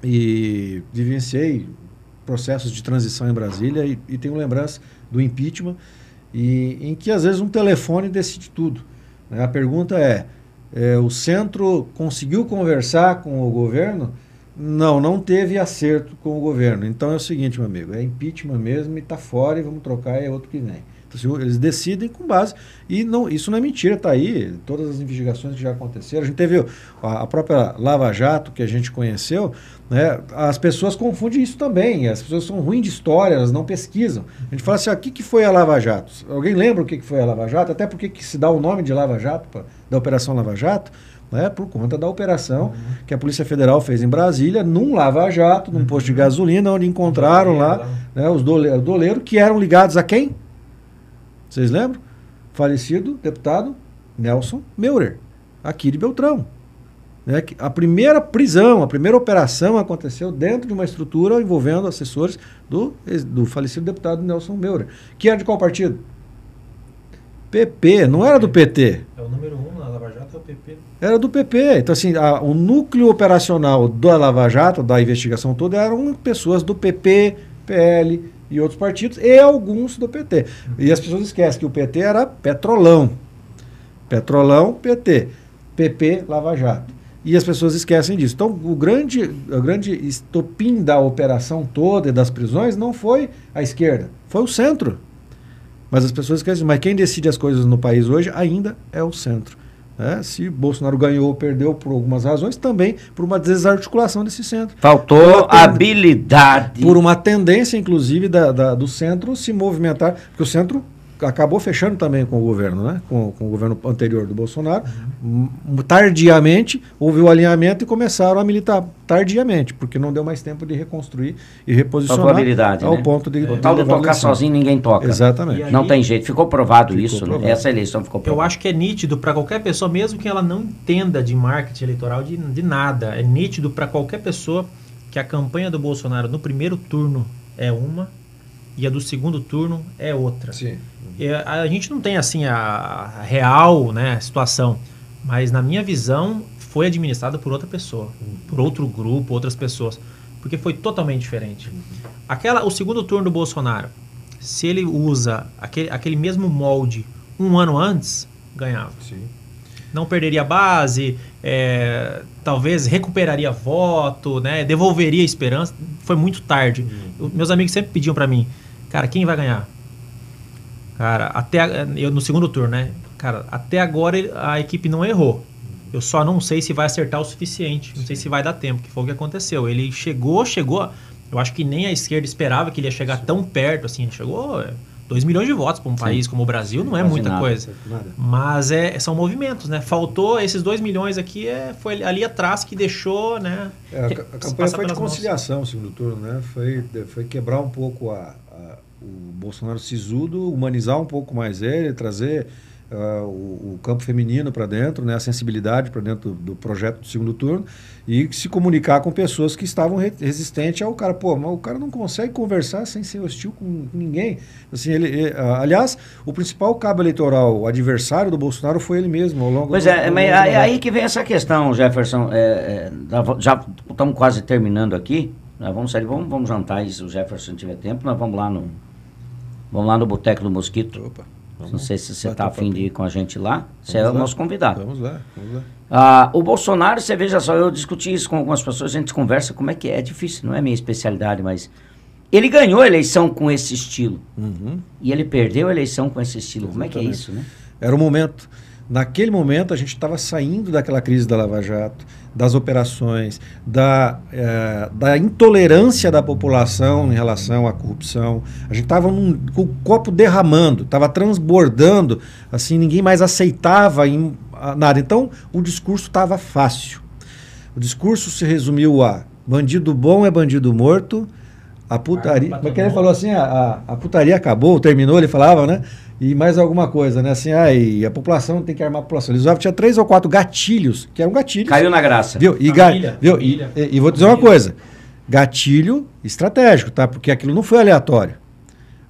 e vivenciei processos de transição em Brasília e, e tenho lembrança do impeachment, e, em que às vezes um telefone decide tudo. Né? A pergunta é, é: o centro conseguiu conversar com o governo? Não, não teve acerto com o governo. Então é o seguinte, meu amigo, é impeachment mesmo e está fora e vamos trocar e é outro que vem. Assim, eles decidem com base. E não, isso não é mentira, está aí. Todas as investigações que já aconteceram. A gente teve a, a própria Lava Jato que a gente conheceu. Né? As pessoas confundem isso também. As pessoas são ruins de história, elas não pesquisam. A gente fala assim: o que, que foi a Lava Jato? Alguém lembra o que, que foi a Lava Jato? Até porque que se dá o nome de Lava Jato, pra, da Operação Lava Jato? Né, por conta da operação uhum. que a Polícia Federal fez em Brasília, num lava-jato, num uhum. posto de uhum. gasolina, onde encontraram lá né, os doleiros que eram ligados a quem? Vocês lembram? Falecido deputado Nelson Meurer, aqui de Beltrão. Né? A primeira prisão, a primeira operação aconteceu dentro de uma estrutura envolvendo assessores do, do falecido deputado Nelson Meurer, que era de qual partido? PP, não era do PT. É o número um na Lava Jato, é o PP. Era do PP. Então, assim, a, o núcleo operacional da Lava Jato, da investigação toda, eram pessoas do PP, PL, e outros partidos, e alguns do PT. E as pessoas esquecem que o PT era petrolão. Petrolão, PT. PP, Lava Jato. E as pessoas esquecem disso. Então, o grande, o grande estopim da operação toda e das prisões não foi a esquerda, foi o centro. Mas as pessoas esquecem. Mas quem decide as coisas no país hoje ainda é o centro. É, se Bolsonaro ganhou ou perdeu por algumas razões, também por uma desarticulação desse centro. Faltou por habilidade. Por uma tendência, inclusive, da, da, do centro se movimentar, porque o centro acabou fechando também com o governo, né? com, com o governo anterior do Bolsonaro. Uhum. Tardiamente houve o alinhamento e começaram a militar tardiamente, porque não deu mais tempo de reconstruir e reposicionar probabilidade, ao né? ponto de. O é. tal de tocar sozinho ninguém toca. Exatamente. Aí, não tem jeito, ficou provado ficou isso, né? provado. essa eleição ficou provada. Eu acho que é nítido para qualquer pessoa, mesmo que ela não entenda de marketing eleitoral, de, de nada, é nítido para qualquer pessoa que a campanha do Bolsonaro no primeiro turno é uma e a do segundo turno é outra. Sim. a, a, gente não tem assim a, a real né, situação, mas na minha visão foi administrada por outra pessoa, uhum. por outro grupo, outras pessoas, porque foi totalmente diferente. Uhum. Aquela, o segundo turno do Bolsonaro, se ele usa aquele, aquele mesmo molde um ano antes, ganhava. Sim. Não perderia base, é, talvez recuperaria voto, né, devolveria esperança. Foi muito tarde. Uhum. Meus amigos sempre pediam para mim, Cara, quem vai ganhar? Cara, até eu no segundo turno, né? Cara, até agora a equipe não errou. Eu só não sei se vai acertar o suficiente. Não sei se vai dar tempo, que foi o que aconteceu. Ele chegou, chegou. Eu acho que nem a esquerda esperava que ele ia chegar tão perto assim. Ele chegou é, 2 milhões de votos para um Sim. país como o Brasil não é Quase muita nada, coisa. Nada. Mas é, são movimentos, né? Faltou esses 2 milhões aqui, é, foi ali atrás que deixou, né? É, a, a campanha foi de conciliação, mãos. segundo turno, né? Foi, foi quebrar um pouco a, a, o Bolsonaro sisudo, humanizar um pouco mais ele, trazer uh, o, o, campo feminino para dentro, né, a sensibilidade para dentro do, do, projeto do segundo turno e se comunicar com pessoas que estavam re resistentes ao cara. Pô, mas o cara não consegue conversar sem ser hostil com, ninguém. Assim, ele, uh, aliás, o principal cabo eleitoral adversário do Bolsonaro foi ele mesmo ao longo Pois do, é, do, mas é aí, aí que vem essa questão, Jefferson. É, é, já estamos quase terminando aqui. Nós vamos sair, vamos, vamos jantar, e se o Jefferson tiver tempo, nós vamos lá no. Vamos lá no Boteco do Mosquito. Opa. Vamos, não sei se você está afim de ir com a gente lá. Você é o nosso convidado. Vamos lá, vamos lá. Ah, o Bolsonaro, você veja só, eu discuti isso com algumas pessoas, a gente conversa como é que é. É difícil, não é minha especialidade, mas. Ele ganhou a eleição com esse estilo. Uhum. E ele perdeu a eleição com esse estilo. Exatamente. Como é que é isso, né? Era o momento. Naquele momento, a gente estava saindo daquela crise da Lava Jato das operações, da, é, da intolerância da população em relação à corrupção. A gente estava com o copo derramando, estava transbordando, assim, ninguém mais aceitava em, nada. Então, o discurso estava fácil. O discurso se resumiu a bandido bom é bandido morto, a putaria. Porque ele falou assim: a, a, a putaria acabou, terminou, ele falava, né? E mais alguma coisa, né? Assim, aí ah, a população tem que armar a população. Eles usavam, tinha três ou quatro gatilhos, que eram gatilhos. Caiu na graça. Viu? E, família, viu? Família, e, e, vou dizer uma coisa: gatilho estratégico, tá? Porque aquilo não foi aleatório.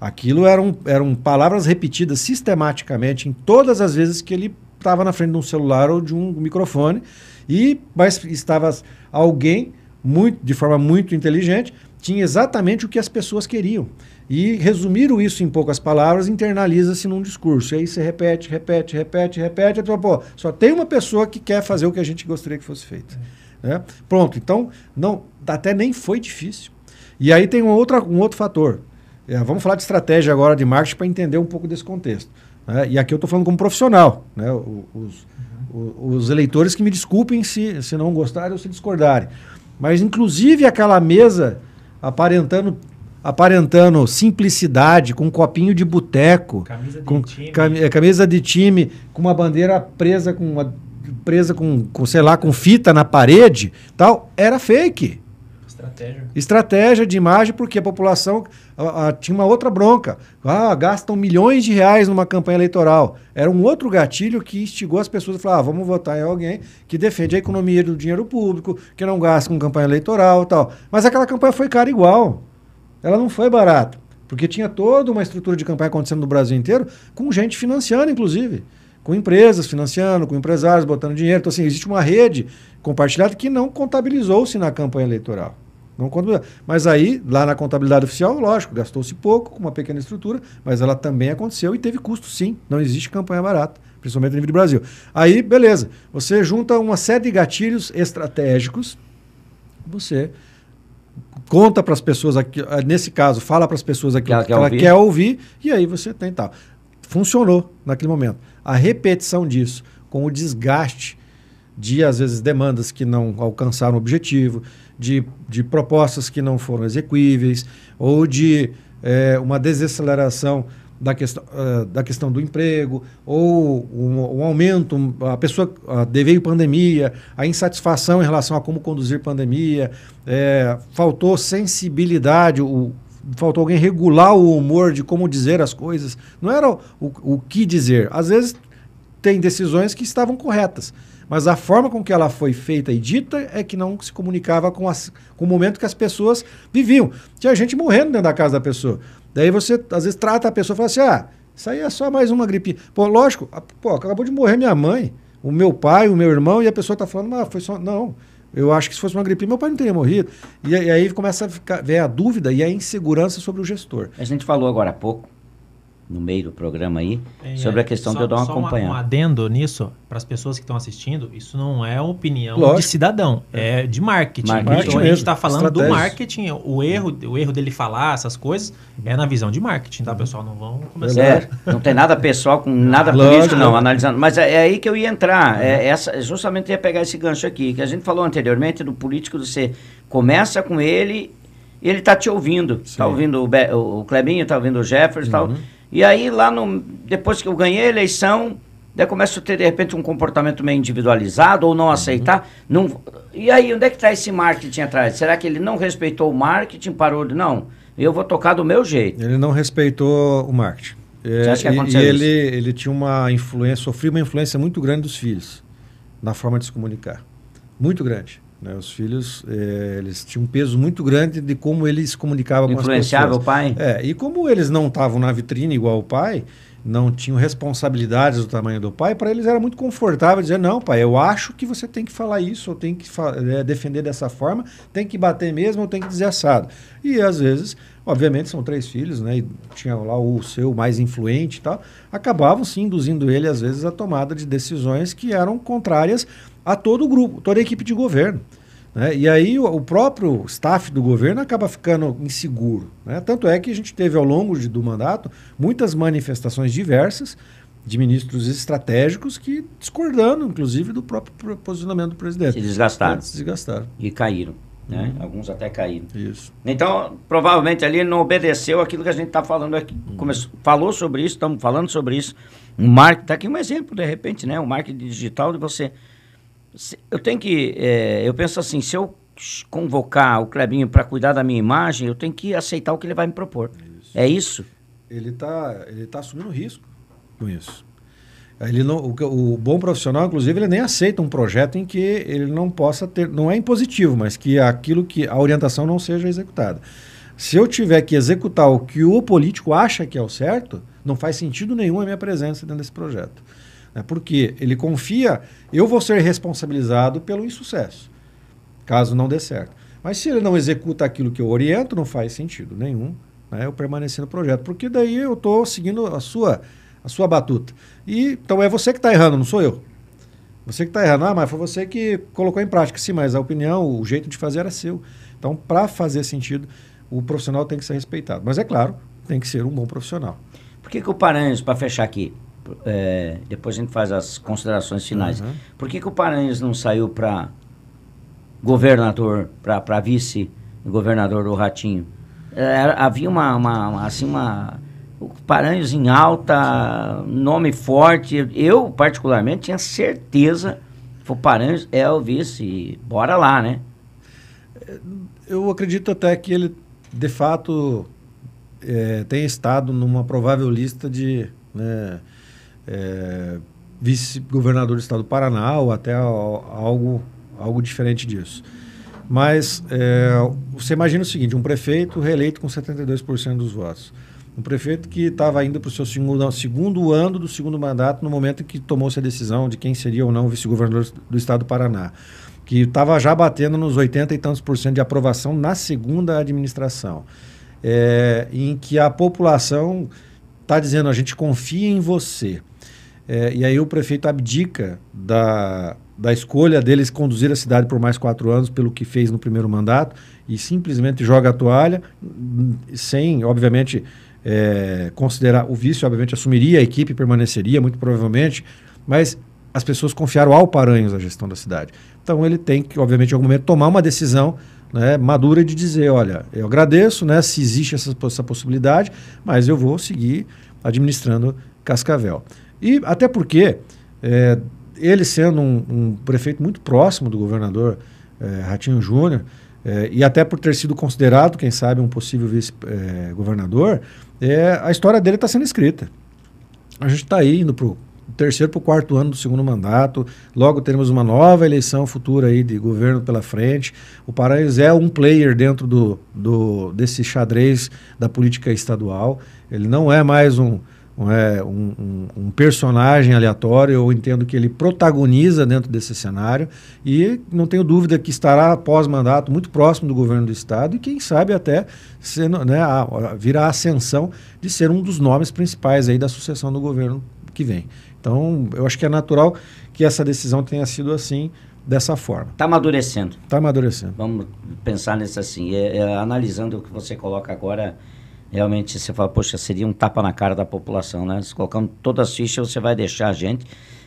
Aquilo eram, eram palavras repetidas sistematicamente em todas as vezes que ele estava na frente de um celular ou de um microfone. E, mas estava alguém, muito, de forma muito inteligente, tinha exatamente o que as pessoas queriam. E resumiram isso em poucas palavras, internaliza-se num discurso. E aí você repete, repete, repete, repete. Então, pô, só tem uma pessoa que quer fazer o que a gente gostaria que fosse feito. É. Né? Pronto, então, não, até nem foi difícil. E aí tem um, outro um outro fator. É, vamos falar de estratégia agora de marketing para entender um pouco desse contexto. Né? E aqui eu estou falando como profissional. Né? Os, uhum. os, os eleitores que me desculpem se, se não gostarem ou se discordarem. Mas, inclusive, aquela mesa aparentando aparentando simplicidade, com um copinho de boteco, camisa, com, de cam, é, camisa de time, com uma bandeira presa com uma, presa com, com sei lá, com fita na parede, tal, era fake. Estratégia. Estratégia de imagem, porque a população a, a, tinha uma outra bronca. Ah, gastam milhões de reais numa campanha eleitoral. Era um outro gatilho que instigou as pessoas a falar: ah, vamos votar em alguém que defende a economia do dinheiro público, que não gasta com campanha eleitoral tal. Mas aquela campanha foi cara igual. Ela não foi barata, porque tinha toda uma estrutura de campanha acontecendo no Brasil inteiro, com gente financiando, inclusive. Com empresas financiando, com empresários botando dinheiro. Então, assim, existe uma rede compartilhada que não contabilizou-se na campanha eleitoral. Não mas aí, lá na contabilidade oficial, lógico, gastou-se pouco, com uma pequena estrutura, mas ela também aconteceu e teve custo, sim. Não existe campanha barata, principalmente no nível do Brasil. Aí, beleza, você junta uma série de gatilhos estratégicos, você conta para as pessoas, aqui, ah, nesse caso, fala para as pessoas aquilo que, que ela, quer, ela ouvir. quer ouvir, e aí você tem tal. Tá. Funcionou naquele momento. A repetição disso, com o desgaste de, às vezes, demandas que não alcançaram o objetivo, de, de propostas que não foram execuíveis, ou de é, uma desaceleração da questão, uh, da questão do emprego, ou um, um aumento, a pessoa uh, deveio pandemia, a insatisfação em relação a como conduzir pandemia, é, faltou sensibilidade, o, faltou alguém regular o humor de como dizer as coisas. Não era o, o, o que dizer. Às vezes tem decisões que estavam corretas, mas a forma com que ela foi feita e dita é que não se comunicava com, as, com o momento que as pessoas viviam. Tinha gente morrendo dentro da casa da pessoa. Daí você, às vezes, trata a pessoa e fala assim: ah, isso aí é só mais uma gripe, Pô, lógico, a, pô, acabou de morrer minha mãe, o meu pai, o meu irmão, e a pessoa está falando, mas ah, foi só. Não. Eu acho que se fosse uma gripe, meu pai não teria morrido. E, e aí começa a ficar, ver a dúvida e a insegurança sobre o gestor. A gente falou agora há pouco no meio do programa aí, é, sobre a é, questão só, de eu dar uma acompanhada. Só um adendo nisso, para as pessoas que estão assistindo, isso não é opinião Lógico. de cidadão, é, é de marketing. marketing. marketing então, a gente está falando Estratégia. do marketing, o erro, o erro dele falar essas coisas é na visão de marketing, tá, uhum. pessoal? Não vão começar... É, não tem nada pessoal com nada político, não, analisando. Mas é, é, aí que eu ia entrar, é, essa, justamente ia pegar esse gancho aqui, que a gente falou anteriormente do político, você começa com ele ele está te ouvindo. Está ouvindo o, Be o Clebinho, está ouvindo o Jefferson, uhum. Tal, e aí, lá no, depois que eu ganhei a eleição, daí começo a ter, de repente, um comportamento meio individualizado ou não uhum. aceitar. Não, e aí, onde é que está esse marketing atrás? Será que ele não respeitou o marketing, parou de... Não, eu vou tocar do meu jeito. Ele não respeitou o marketing. É, que aconteceu e, e ele, ele tinha uma influência, sofria uma influência muito grande dos filhos na forma de se comunicar. Muito grande. Né? Os filhos, eh, eles tinham um peso muito grande de como eles se comunicavam com as pessoas. Influenciava o pai? É, e como eles não estavam na vitrine igual o pai, não tinham responsabilidades do tamanho do pai, para eles era muito confortável dizer, não, pai, eu acho que você tem que falar isso, ou tem que é, defender dessa forma, tem que bater mesmo, ou tem que dizer assado. E às vezes, obviamente são três filhos, né, e tinha lá o seu mais influente e tal, acabavam sim induzindo ele às vezes a tomada de decisões que eram contrárias a todo o grupo, toda a equipe de governo. Né? E aí o, o, próprio staff do governo acaba ficando inseguro. Né? Tanto é que a gente teve ao longo de, do mandato muitas manifestações diversas de ministros estratégicos que discordando, inclusive, do próprio posicionamento do presidente. Se desgastaram. Né? Se desgastaram. E caíram. Né? Uhum. Alguns até caíram. Isso. Então, provavelmente ali não obedeceu aquilo que a gente está falando aqui. Uhum. Começou, falou sobre isso, estamos falando sobre isso. O marketing, está aqui um exemplo, de repente, né? O marketing digital de você eu tenho que. É, eu penso assim, se eu convocar o Clebinho para cuidar da minha imagem, eu tenho que aceitar o que ele vai me propor. Isso. É isso? Ele está ele tá assumindo risco com isso. Ele não, o, o, bom profissional, inclusive, ele nem aceita um projeto em que ele não possa ter, não é impositivo, mas que aquilo que a orientação não seja executada. Se eu tiver que executar o que o político acha que é o certo, não faz sentido nenhum a minha presença dentro desse projeto. Né? Porque ele confia, eu vou ser responsabilizado pelo insucesso, caso não dê certo. Mas se ele não executa aquilo que eu oriento, não faz sentido nenhum né? eu permanecer no projeto. Porque daí eu estou seguindo a sua, a sua batuta. E, então é você que está errando, não sou eu. Você que está errando, ah, mas foi você que colocou em prática. Sim, mas a opinião, o jeito de fazer era seu. Então, para fazer sentido, o profissional tem que ser respeitado. Mas é claro, tem que ser um bom profissional. Por que, que o Paranhos, para fechar aqui, é, depois a gente faz as considerações finais. Uhum. Por que, que o Paranhos não saiu para governador, para vice-governador do Ratinho? É, havia uma, uma, uma, assim, uma... O Paranhos em alta, Sim. nome forte. Eu, particularmente, tinha certeza que o Paranhos é o vice. Bora lá, né? É, eu acredito até que ele, de fato, é, tem estado numa provável lista de... Né, é, vice-governador do estado do Paraná, ou até algo, algo diferente disso. Mas é, você imagina o seguinte: um prefeito reeleito com 72% dos votos. Um prefeito que estava indo para o seu segundo, segundo ano do segundo mandato, no momento em que tomou-se a decisão de quem seria ou não vice-governador do estado do Paraná, que estava já batendo nos 80 e tantos por cento de aprovação na segunda administração, é, em que a população está dizendo: a gente confia em você. É, e aí o prefeito abdica da, da escolha deles conduzir a cidade por mais quatro anos, pelo que fez no primeiro mandato, e simplesmente joga a toalha, sem, obviamente, é, considerar. O vice, obviamente, assumiria a equipe, permaneceria, muito provavelmente, mas as pessoas confiaram ao Paranhos a gestão da cidade. Então ele tem que, obviamente, em algum momento, tomar uma decisão né, madura de dizer, olha, eu agradeço né, se existe essa, essa possibilidade, mas eu vou seguir administrando Cascavel. E até porque é, ele sendo um, um, prefeito muito próximo do governador é, Ratinho Júnior, é, e até por ter sido considerado, quem sabe, um possível vice-governador, é, é, a história dele está sendo escrita. A gente está indo para o terceiro para o quarto ano do segundo mandato. Logo teremos uma nova eleição futura aí de governo pela frente. O Paraíso é um player dentro do, do, desse xadrez da política estadual. Ele não é mais um, é, um, um, personagem aleatório, eu entendo que ele protagoniza dentro desse cenário e não tenho dúvida que estará pós-mandato muito próximo do governo do Estado e quem sabe até sendo, né, a, virá a ascensão de ser um dos nomes principais aí da sucessão do governo que vem. Então, eu acho que é natural que essa decisão tenha sido assim, dessa forma. Está amadurecendo. Está amadurecendo. Vamos pensar nisso assim. É, é, analisando o que você coloca agora, realmente você fala, poxa, seria um tapa na cara da população, né? Se colocando todas as fichas, você vai deixar a gente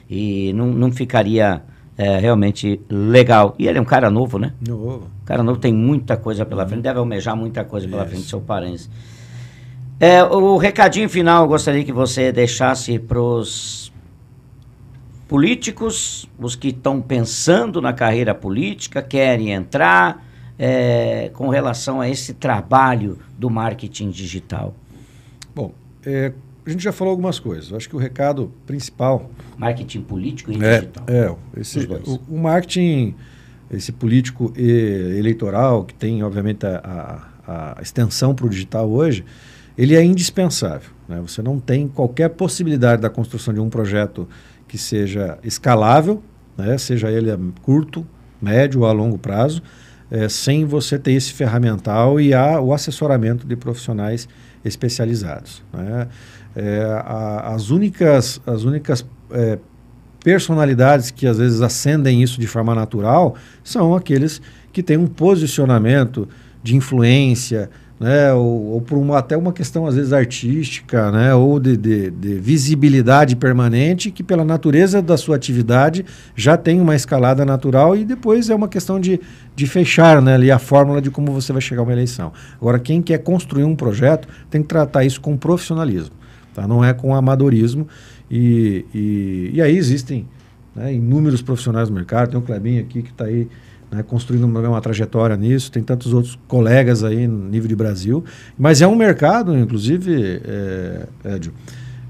e não, não ficaria é, realmente legal. E ele é um cara novo, né? Novo. Um cara novo tem muita coisa pela uhum. frente, deve almejar muita coisa pela Isso. frente, seu parente. É, o recadinho final eu gostaria que você deixasse para os políticos, os que estão pensando na carreira política, querem entrar, é, com relação a esse trabalho do marketing digital? Bom, é, a gente já falou algumas coisas. Eu acho que o recado principal. Marketing político e é, digital. É, esse, o, o, marketing, esse político eleitoral, que tem, obviamente, a, a, a extensão para o digital hoje, ele é indispensável. Né? Você não tem qualquer possibilidade da construção de um projeto que seja escalável, né? seja ele a curto, médio ou a longo prazo é, sem você ter esse ferramental e a o assessoramento de profissionais especializados. Né? É, a, as únicas, as únicas é, personalidades que às vezes acendem isso de forma natural são aqueles que têm um posicionamento de influência, né? Ou, ou, por uma, até uma questão às vezes artística, né? Ou de, de, de, visibilidade permanente, que pela natureza da sua atividade já tem uma escalada natural e depois é uma questão de, de fechar né? ali a fórmula de como você vai chegar a uma eleição. Agora, quem quer construir um projeto tem que tratar isso com profissionalismo, tá? Não é com amadorismo e, e, e aí existem né, inúmeros profissionais do mercado, tem o Clebinho aqui que está aí né, construindo uma trajetória nisso. Tem tantos outros colegas aí no nível de Brasil. Mas é um mercado, inclusive, é, Edio,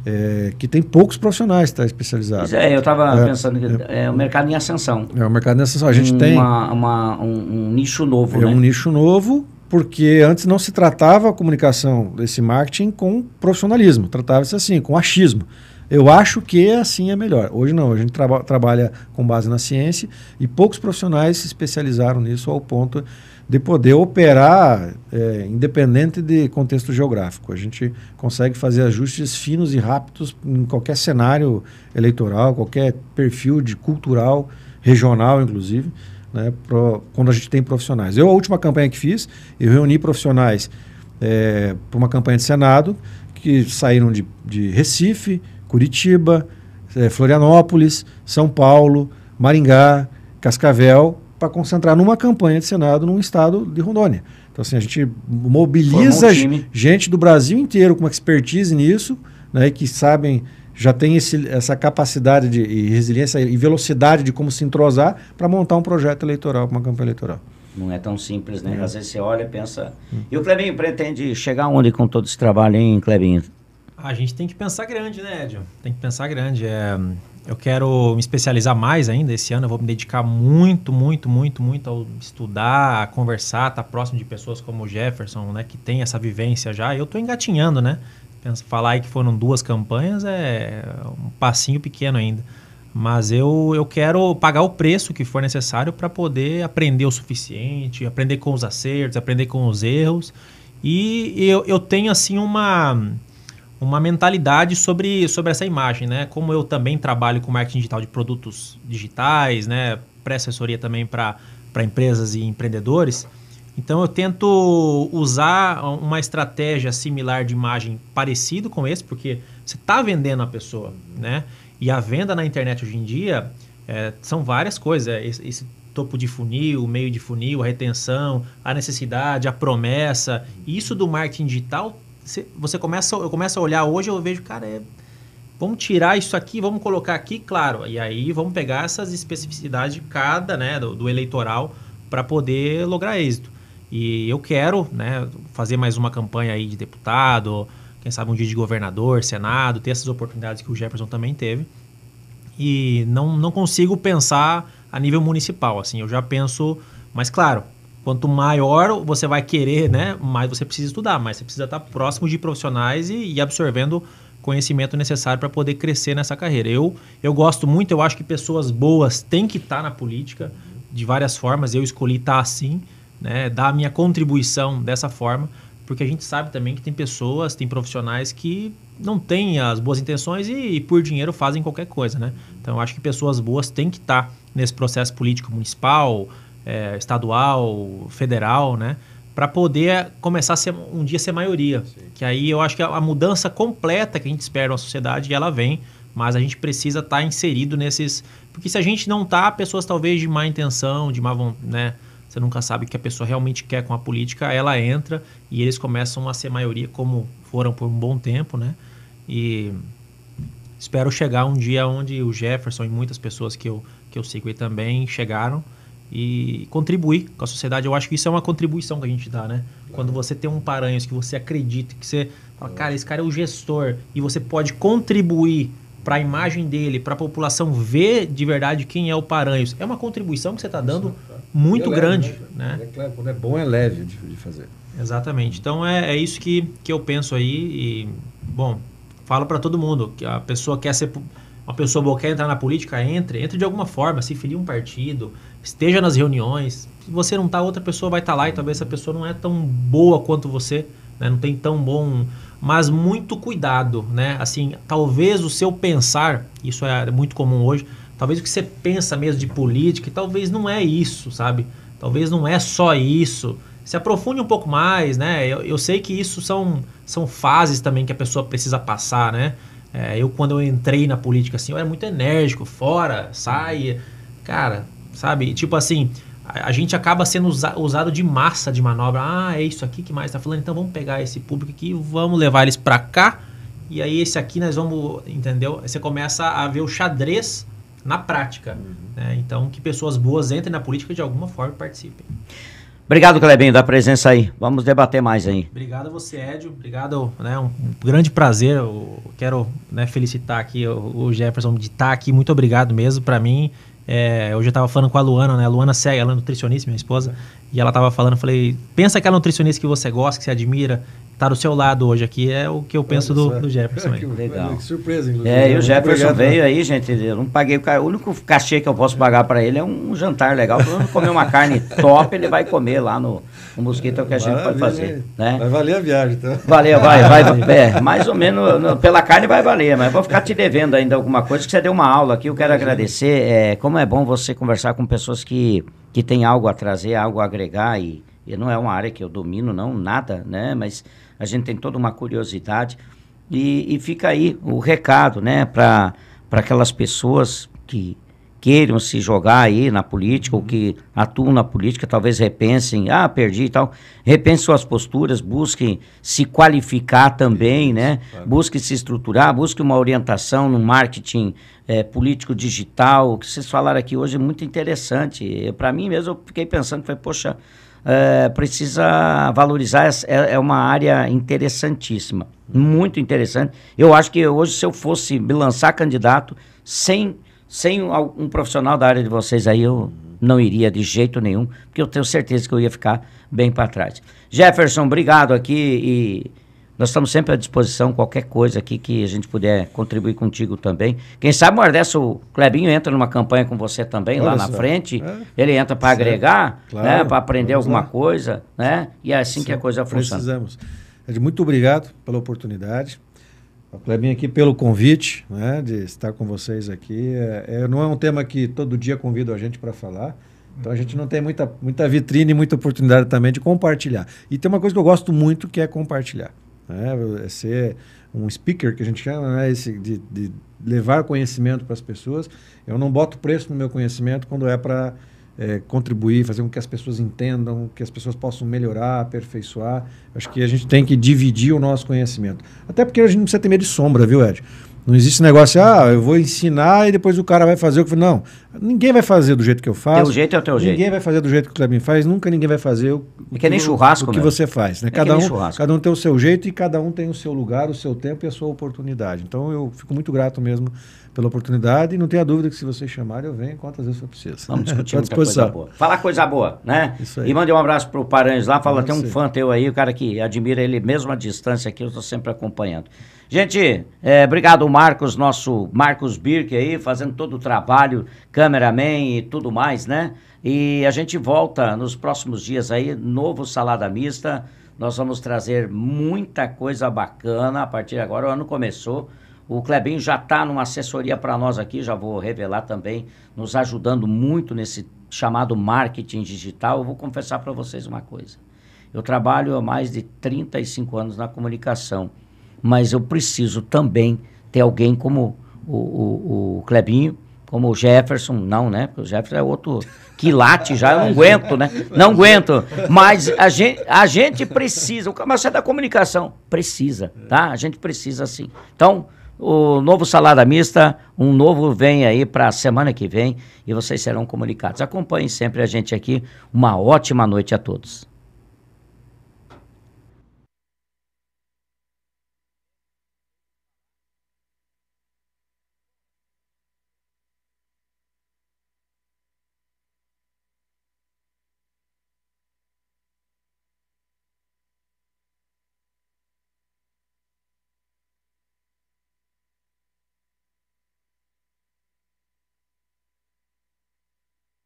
é, que tem poucos profissionais tá, especializados. É, eu estava é, pensando que é, é o mercado em ascensão. É o mercado em ascensão. A gente uma, tem. Uma, um, um, nicho novo. É né? um nicho novo, porque antes não se tratava a comunicação desse marketing com profissionalismo, tratava-se assim, com achismo. Eu acho que assim é melhor. Hoje não, a gente traba, trabalha com base na ciência e poucos profissionais se especializaram nisso ao ponto de poder operar é, independente de contexto geográfico. A gente consegue fazer ajustes finos e rápidos em qualquer cenário eleitoral, qualquer perfil de cultural, regional, inclusive, né, pro, quando a gente tem profissionais. Eu, a última campanha que fiz, eu reuni profissionais é, para uma campanha de Senado que saíram de, de Recife, Curitiba, eh, Florianópolis, São Paulo, Maringá, Cascavel, para concentrar numa campanha de Senado num estado de Rondônia. Então, assim, a gente mobiliza um gente do Brasil inteiro com expertise nisso, né, que sabem, já tem esse, essa capacidade de e resiliência e velocidade de como se entrosar para montar um projeto eleitoral, uma campanha eleitoral. Não é tão simples, né? É. Às vezes você olha e pensa. Hum. E o Clebinho pretende chegar onde com todo esse trabalho, hein, Clebinho? A gente tem que pensar grande, né, Edio? Tem que pensar grande. É, eu quero me especializar mais ainda esse ano. Eu vou me dedicar muito, muito, muito, muito a estudar, a conversar, estar tá próximo de pessoas como o Jefferson, né, que tem essa vivência já. Eu estou engatinhando, né? falar aí que foram duas campanhas é um passinho pequeno ainda. Mas eu, eu quero pagar o preço que for necessário para poder aprender o suficiente, aprender com os acertos, aprender com os erros. E eu, eu tenho, assim, uma uma mentalidade sobre, sobre essa imagem, né? Como eu também trabalho com marketing digital de produtos digitais, né? Pré-assessoria também para empresas e empreendedores. Então eu tento usar uma estratégia similar de imagem parecido com esse, porque você está vendendo a pessoa, né? E a venda na internet hoje em dia é, são várias coisas. É, esse, esse, topo de funil, meio de funil, a retenção, a necessidade, a promessa. isso do marketing digital você começa, eu começo a olhar hoje, eu vejo, cara, é, vamos tirar isso aqui, vamos colocar aqui, claro. E aí vamos pegar essas especificidades de cada, né, do, do eleitoral para poder lograr êxito. E eu quero, né, fazer mais uma campanha aí de deputado, quem sabe um dia de governador, senado, ter essas oportunidades que o Jefferson também teve. E não, não consigo pensar a nível municipal, assim, eu já penso, mas claro, Quanto maior você vai querer, né, mais você precisa estudar, mas você precisa estar próximo de profissionais e, e absorvendo conhecimento necessário para poder crescer nessa carreira. Eu, eu gosto muito, eu acho que pessoas boas têm que estar na política de várias formas. Eu escolhi estar assim, né, dar a minha contribuição dessa forma, porque a gente sabe também que tem pessoas, tem profissionais que não têm as boas intenções e, e por dinheiro fazem qualquer coisa, né? Então eu acho que pessoas boas têm que estar nesse processo político municipal, é, estadual, federal, né? Para poder é, começar a ser, um dia ser maioria. Sim. Que aí eu acho que a, a, mudança completa que a gente espera na sociedade, ela vem, mas a gente precisa estar tá inserido nesses. Porque se a gente não tá, pessoas talvez de má intenção, de má vontade, né? Você nunca sabe o que a pessoa realmente quer com a política, ela entra e eles começam a ser maioria, como foram por um bom tempo, né? E espero chegar um dia onde o Jefferson e muitas pessoas que eu, que eu sigo aí também chegaram e contribuir com a sociedade. Eu acho que isso é uma contribuição que a gente dá, né? Claro. Quando é. você tem um Paranhos que você acredita, que você fala, é. cara, esse cara é o gestor e você pode contribuir para a imagem dele, para a população ver de verdade quem é o Paranhos. É uma contribuição que você está dando é. muito é leve, grande, né? né? É claro, quando é bom é leve de, de fazer. Exatamente. Então é, é isso que, que eu penso aí e bom, falo para todo mundo que a pessoa quer ser uma pessoa boa quer entrar na política, entre, entre de alguma forma, se filia um partido, esteja nas reuniões. Se você não está, outra pessoa vai estar tá lá e talvez essa pessoa não é tão boa quanto você, né? não tem tão bom. Mas muito cuidado, né? Assim, talvez o seu pensar, isso é muito comum hoje, talvez o que você pensa mesmo de política, talvez não é isso, sabe? Talvez não é só isso. Se aprofunde um pouco mais, né? Eu, eu sei que isso são, são fases também que a pessoa precisa passar, né? É, eu, quando eu entrei na política, assim, eu era muito enérgico, fora, sai. Cara, sabe? Tipo assim, a, a gente acaba sendo usa, usado de massa de manobra. Ah, é isso aqui que mais está falando, então vamos pegar esse público aqui, vamos levar eles para cá, e aí esse aqui nós vamos, entendeu? Você começa a ver o xadrez na prática. Uhum. Né? Então, que pessoas boas entrem na política de alguma forma e participem. Obrigado, Clebinho, da presença aí. Vamos debater mais aí. Obrigado a você, Edio. Obrigado, né? Um grande prazer. Eu quero né, felicitar aqui o Jefferson de estar tá aqui. Muito obrigado mesmo. Para mim, é, hoje eu estava falando com a Luana, né? A Luana Cega, ela é nutricionista, minha esposa. E ela estava falando, falei, pensa aquela nutricionista que você gosta, que você admira, tá do seu lado hoje aqui. É o que eu penso do, do, Jefferson. É, [LAUGHS] que, Legal. Que surpresa, inclusive. É, e o Jefferson Obrigado, né? veio né? aí, gente. Eu não paguei o cara. O único cachê que eu posso pagar para ele é um jantar legal. Quando comer uma carne top, ele vai comer lá no, o mosquito é o que a gente pode fazer. Né? Vai valer a viagem, então. Valeu, vai, vai. [LAUGHS] é, mais ou menos, pela carne vai valer, mas vou ficar te devendo ainda alguma coisa, que você deu uma aula aqui, eu quero Imagina. agradecer. É, como é bom você conversar com pessoas que, que têm algo a trazer, algo a agregar, e, e não é uma área que eu domino, não, nada, né? Mas a gente tem toda uma curiosidade. E, e fica aí o recado, né, para aquelas pessoas que queiram se jogar aí na política, ou uhum. que atuam na política, talvez repensem, ah, perdi e tal, repensem suas posturas, busquem se qualificar também, né? Busquem se estruturar, busquem uma orientação no marketing é, político digital. O que vocês falaram aqui hoje é muito interessante. Para mim mesmo, eu fiquei pensando, foi, poxa, é, precisa valorizar, é, é uma área interessantíssima, muito interessante. Eu acho que hoje, se eu fosse me lançar candidato, sem sem um, profissional da área de vocês aí, eu não iria de jeito nenhum, porque eu tenho certeza que eu ia ficar bem para trás. Jefferson, obrigado aqui e nós estamos sempre à disposição, qualquer coisa aqui que a gente puder contribuir contigo também. Quem sabe uma dessa o Clebinho entra numa campanha com você também Olha lá na só. frente, é. ele entra para agregar, né, claro. né, para aprender Vamos alguma lá. coisa, né? E é assim Sim. que a coisa funciona. Precisamos. Muito obrigado pela oportunidade. A Clebinha aqui pelo convite né, de estar com vocês aqui. É, é, não é um tema que todo dia convido a gente para falar, então a gente não tem muita, muita vitrine e muita oportunidade também de compartilhar. E tem uma coisa que eu gosto muito que é compartilhar. Né? É ser um speaker, que a gente chama, né? Esse de, de levar conhecimento para as pessoas. Eu não boto preço no meu conhecimento quando é para é, contribuir, fazer com que as pessoas entendam, que as pessoas possam melhorar, aperfeiçoar. Acho que a gente tem que dividir o nosso conhecimento. Até porque a gente não precisa ter medo de sombra, viu, Ed? Não existe negócio, ah, eu vou ensinar e depois o cara vai fazer o que. Não, ninguém vai fazer do jeito que eu faço. Teu jeito é o teu ninguém jeito. Ninguém vai fazer do jeito que o Clebin faz, nunca ninguém vai fazer o, é que, é nem o, churrasco, o que você faz. Né? É cada, um, churrasco. cada um tem o seu jeito e cada um tem o seu lugar, o seu tempo e a sua oportunidade. Então eu fico muito grato mesmo pela oportunidade e não tenha dúvida que se vocês chamarem eu venho quantas vezes for preciso. Vamos discutir [LAUGHS] muita coisa boa. Falar coisa boa, né? Isso aí. E mande um abraço para o Paranhos lá, fala, tem um fã teu aí, o cara que admira ele mesmo à distância aqui, eu estou sempre acompanhando. Gente, é, obrigado Marcos, nosso Marcos Birk aí, fazendo todo o trabalho, cameraman e tudo mais, né? E a gente volta nos próximos dias aí, novo Salada Mista. Nós vamos trazer muita coisa bacana a partir de agora. O ano começou. O Clebinho já está numa assessoria para nós aqui, já vou revelar também, nos ajudando muito nesse chamado marketing digital. Eu vou confessar para vocês uma coisa. Eu trabalho há mais de 35 anos na comunicação mas eu preciso também ter alguém como o, o, o Clebinho, como o Jefferson, não, né? Porque o Jefferson é outro que late já, eu não [LAUGHS] aguento, né? Não aguento. Mas a gente, a gente precisa, o camarada é da comunicação, precisa, tá? A gente precisa sim. Então, o novo Salada Mista, um novo vem aí para a semana que vem e vocês serão comunicados. Acompanhem sempre a gente aqui. Uma ótima noite a todos.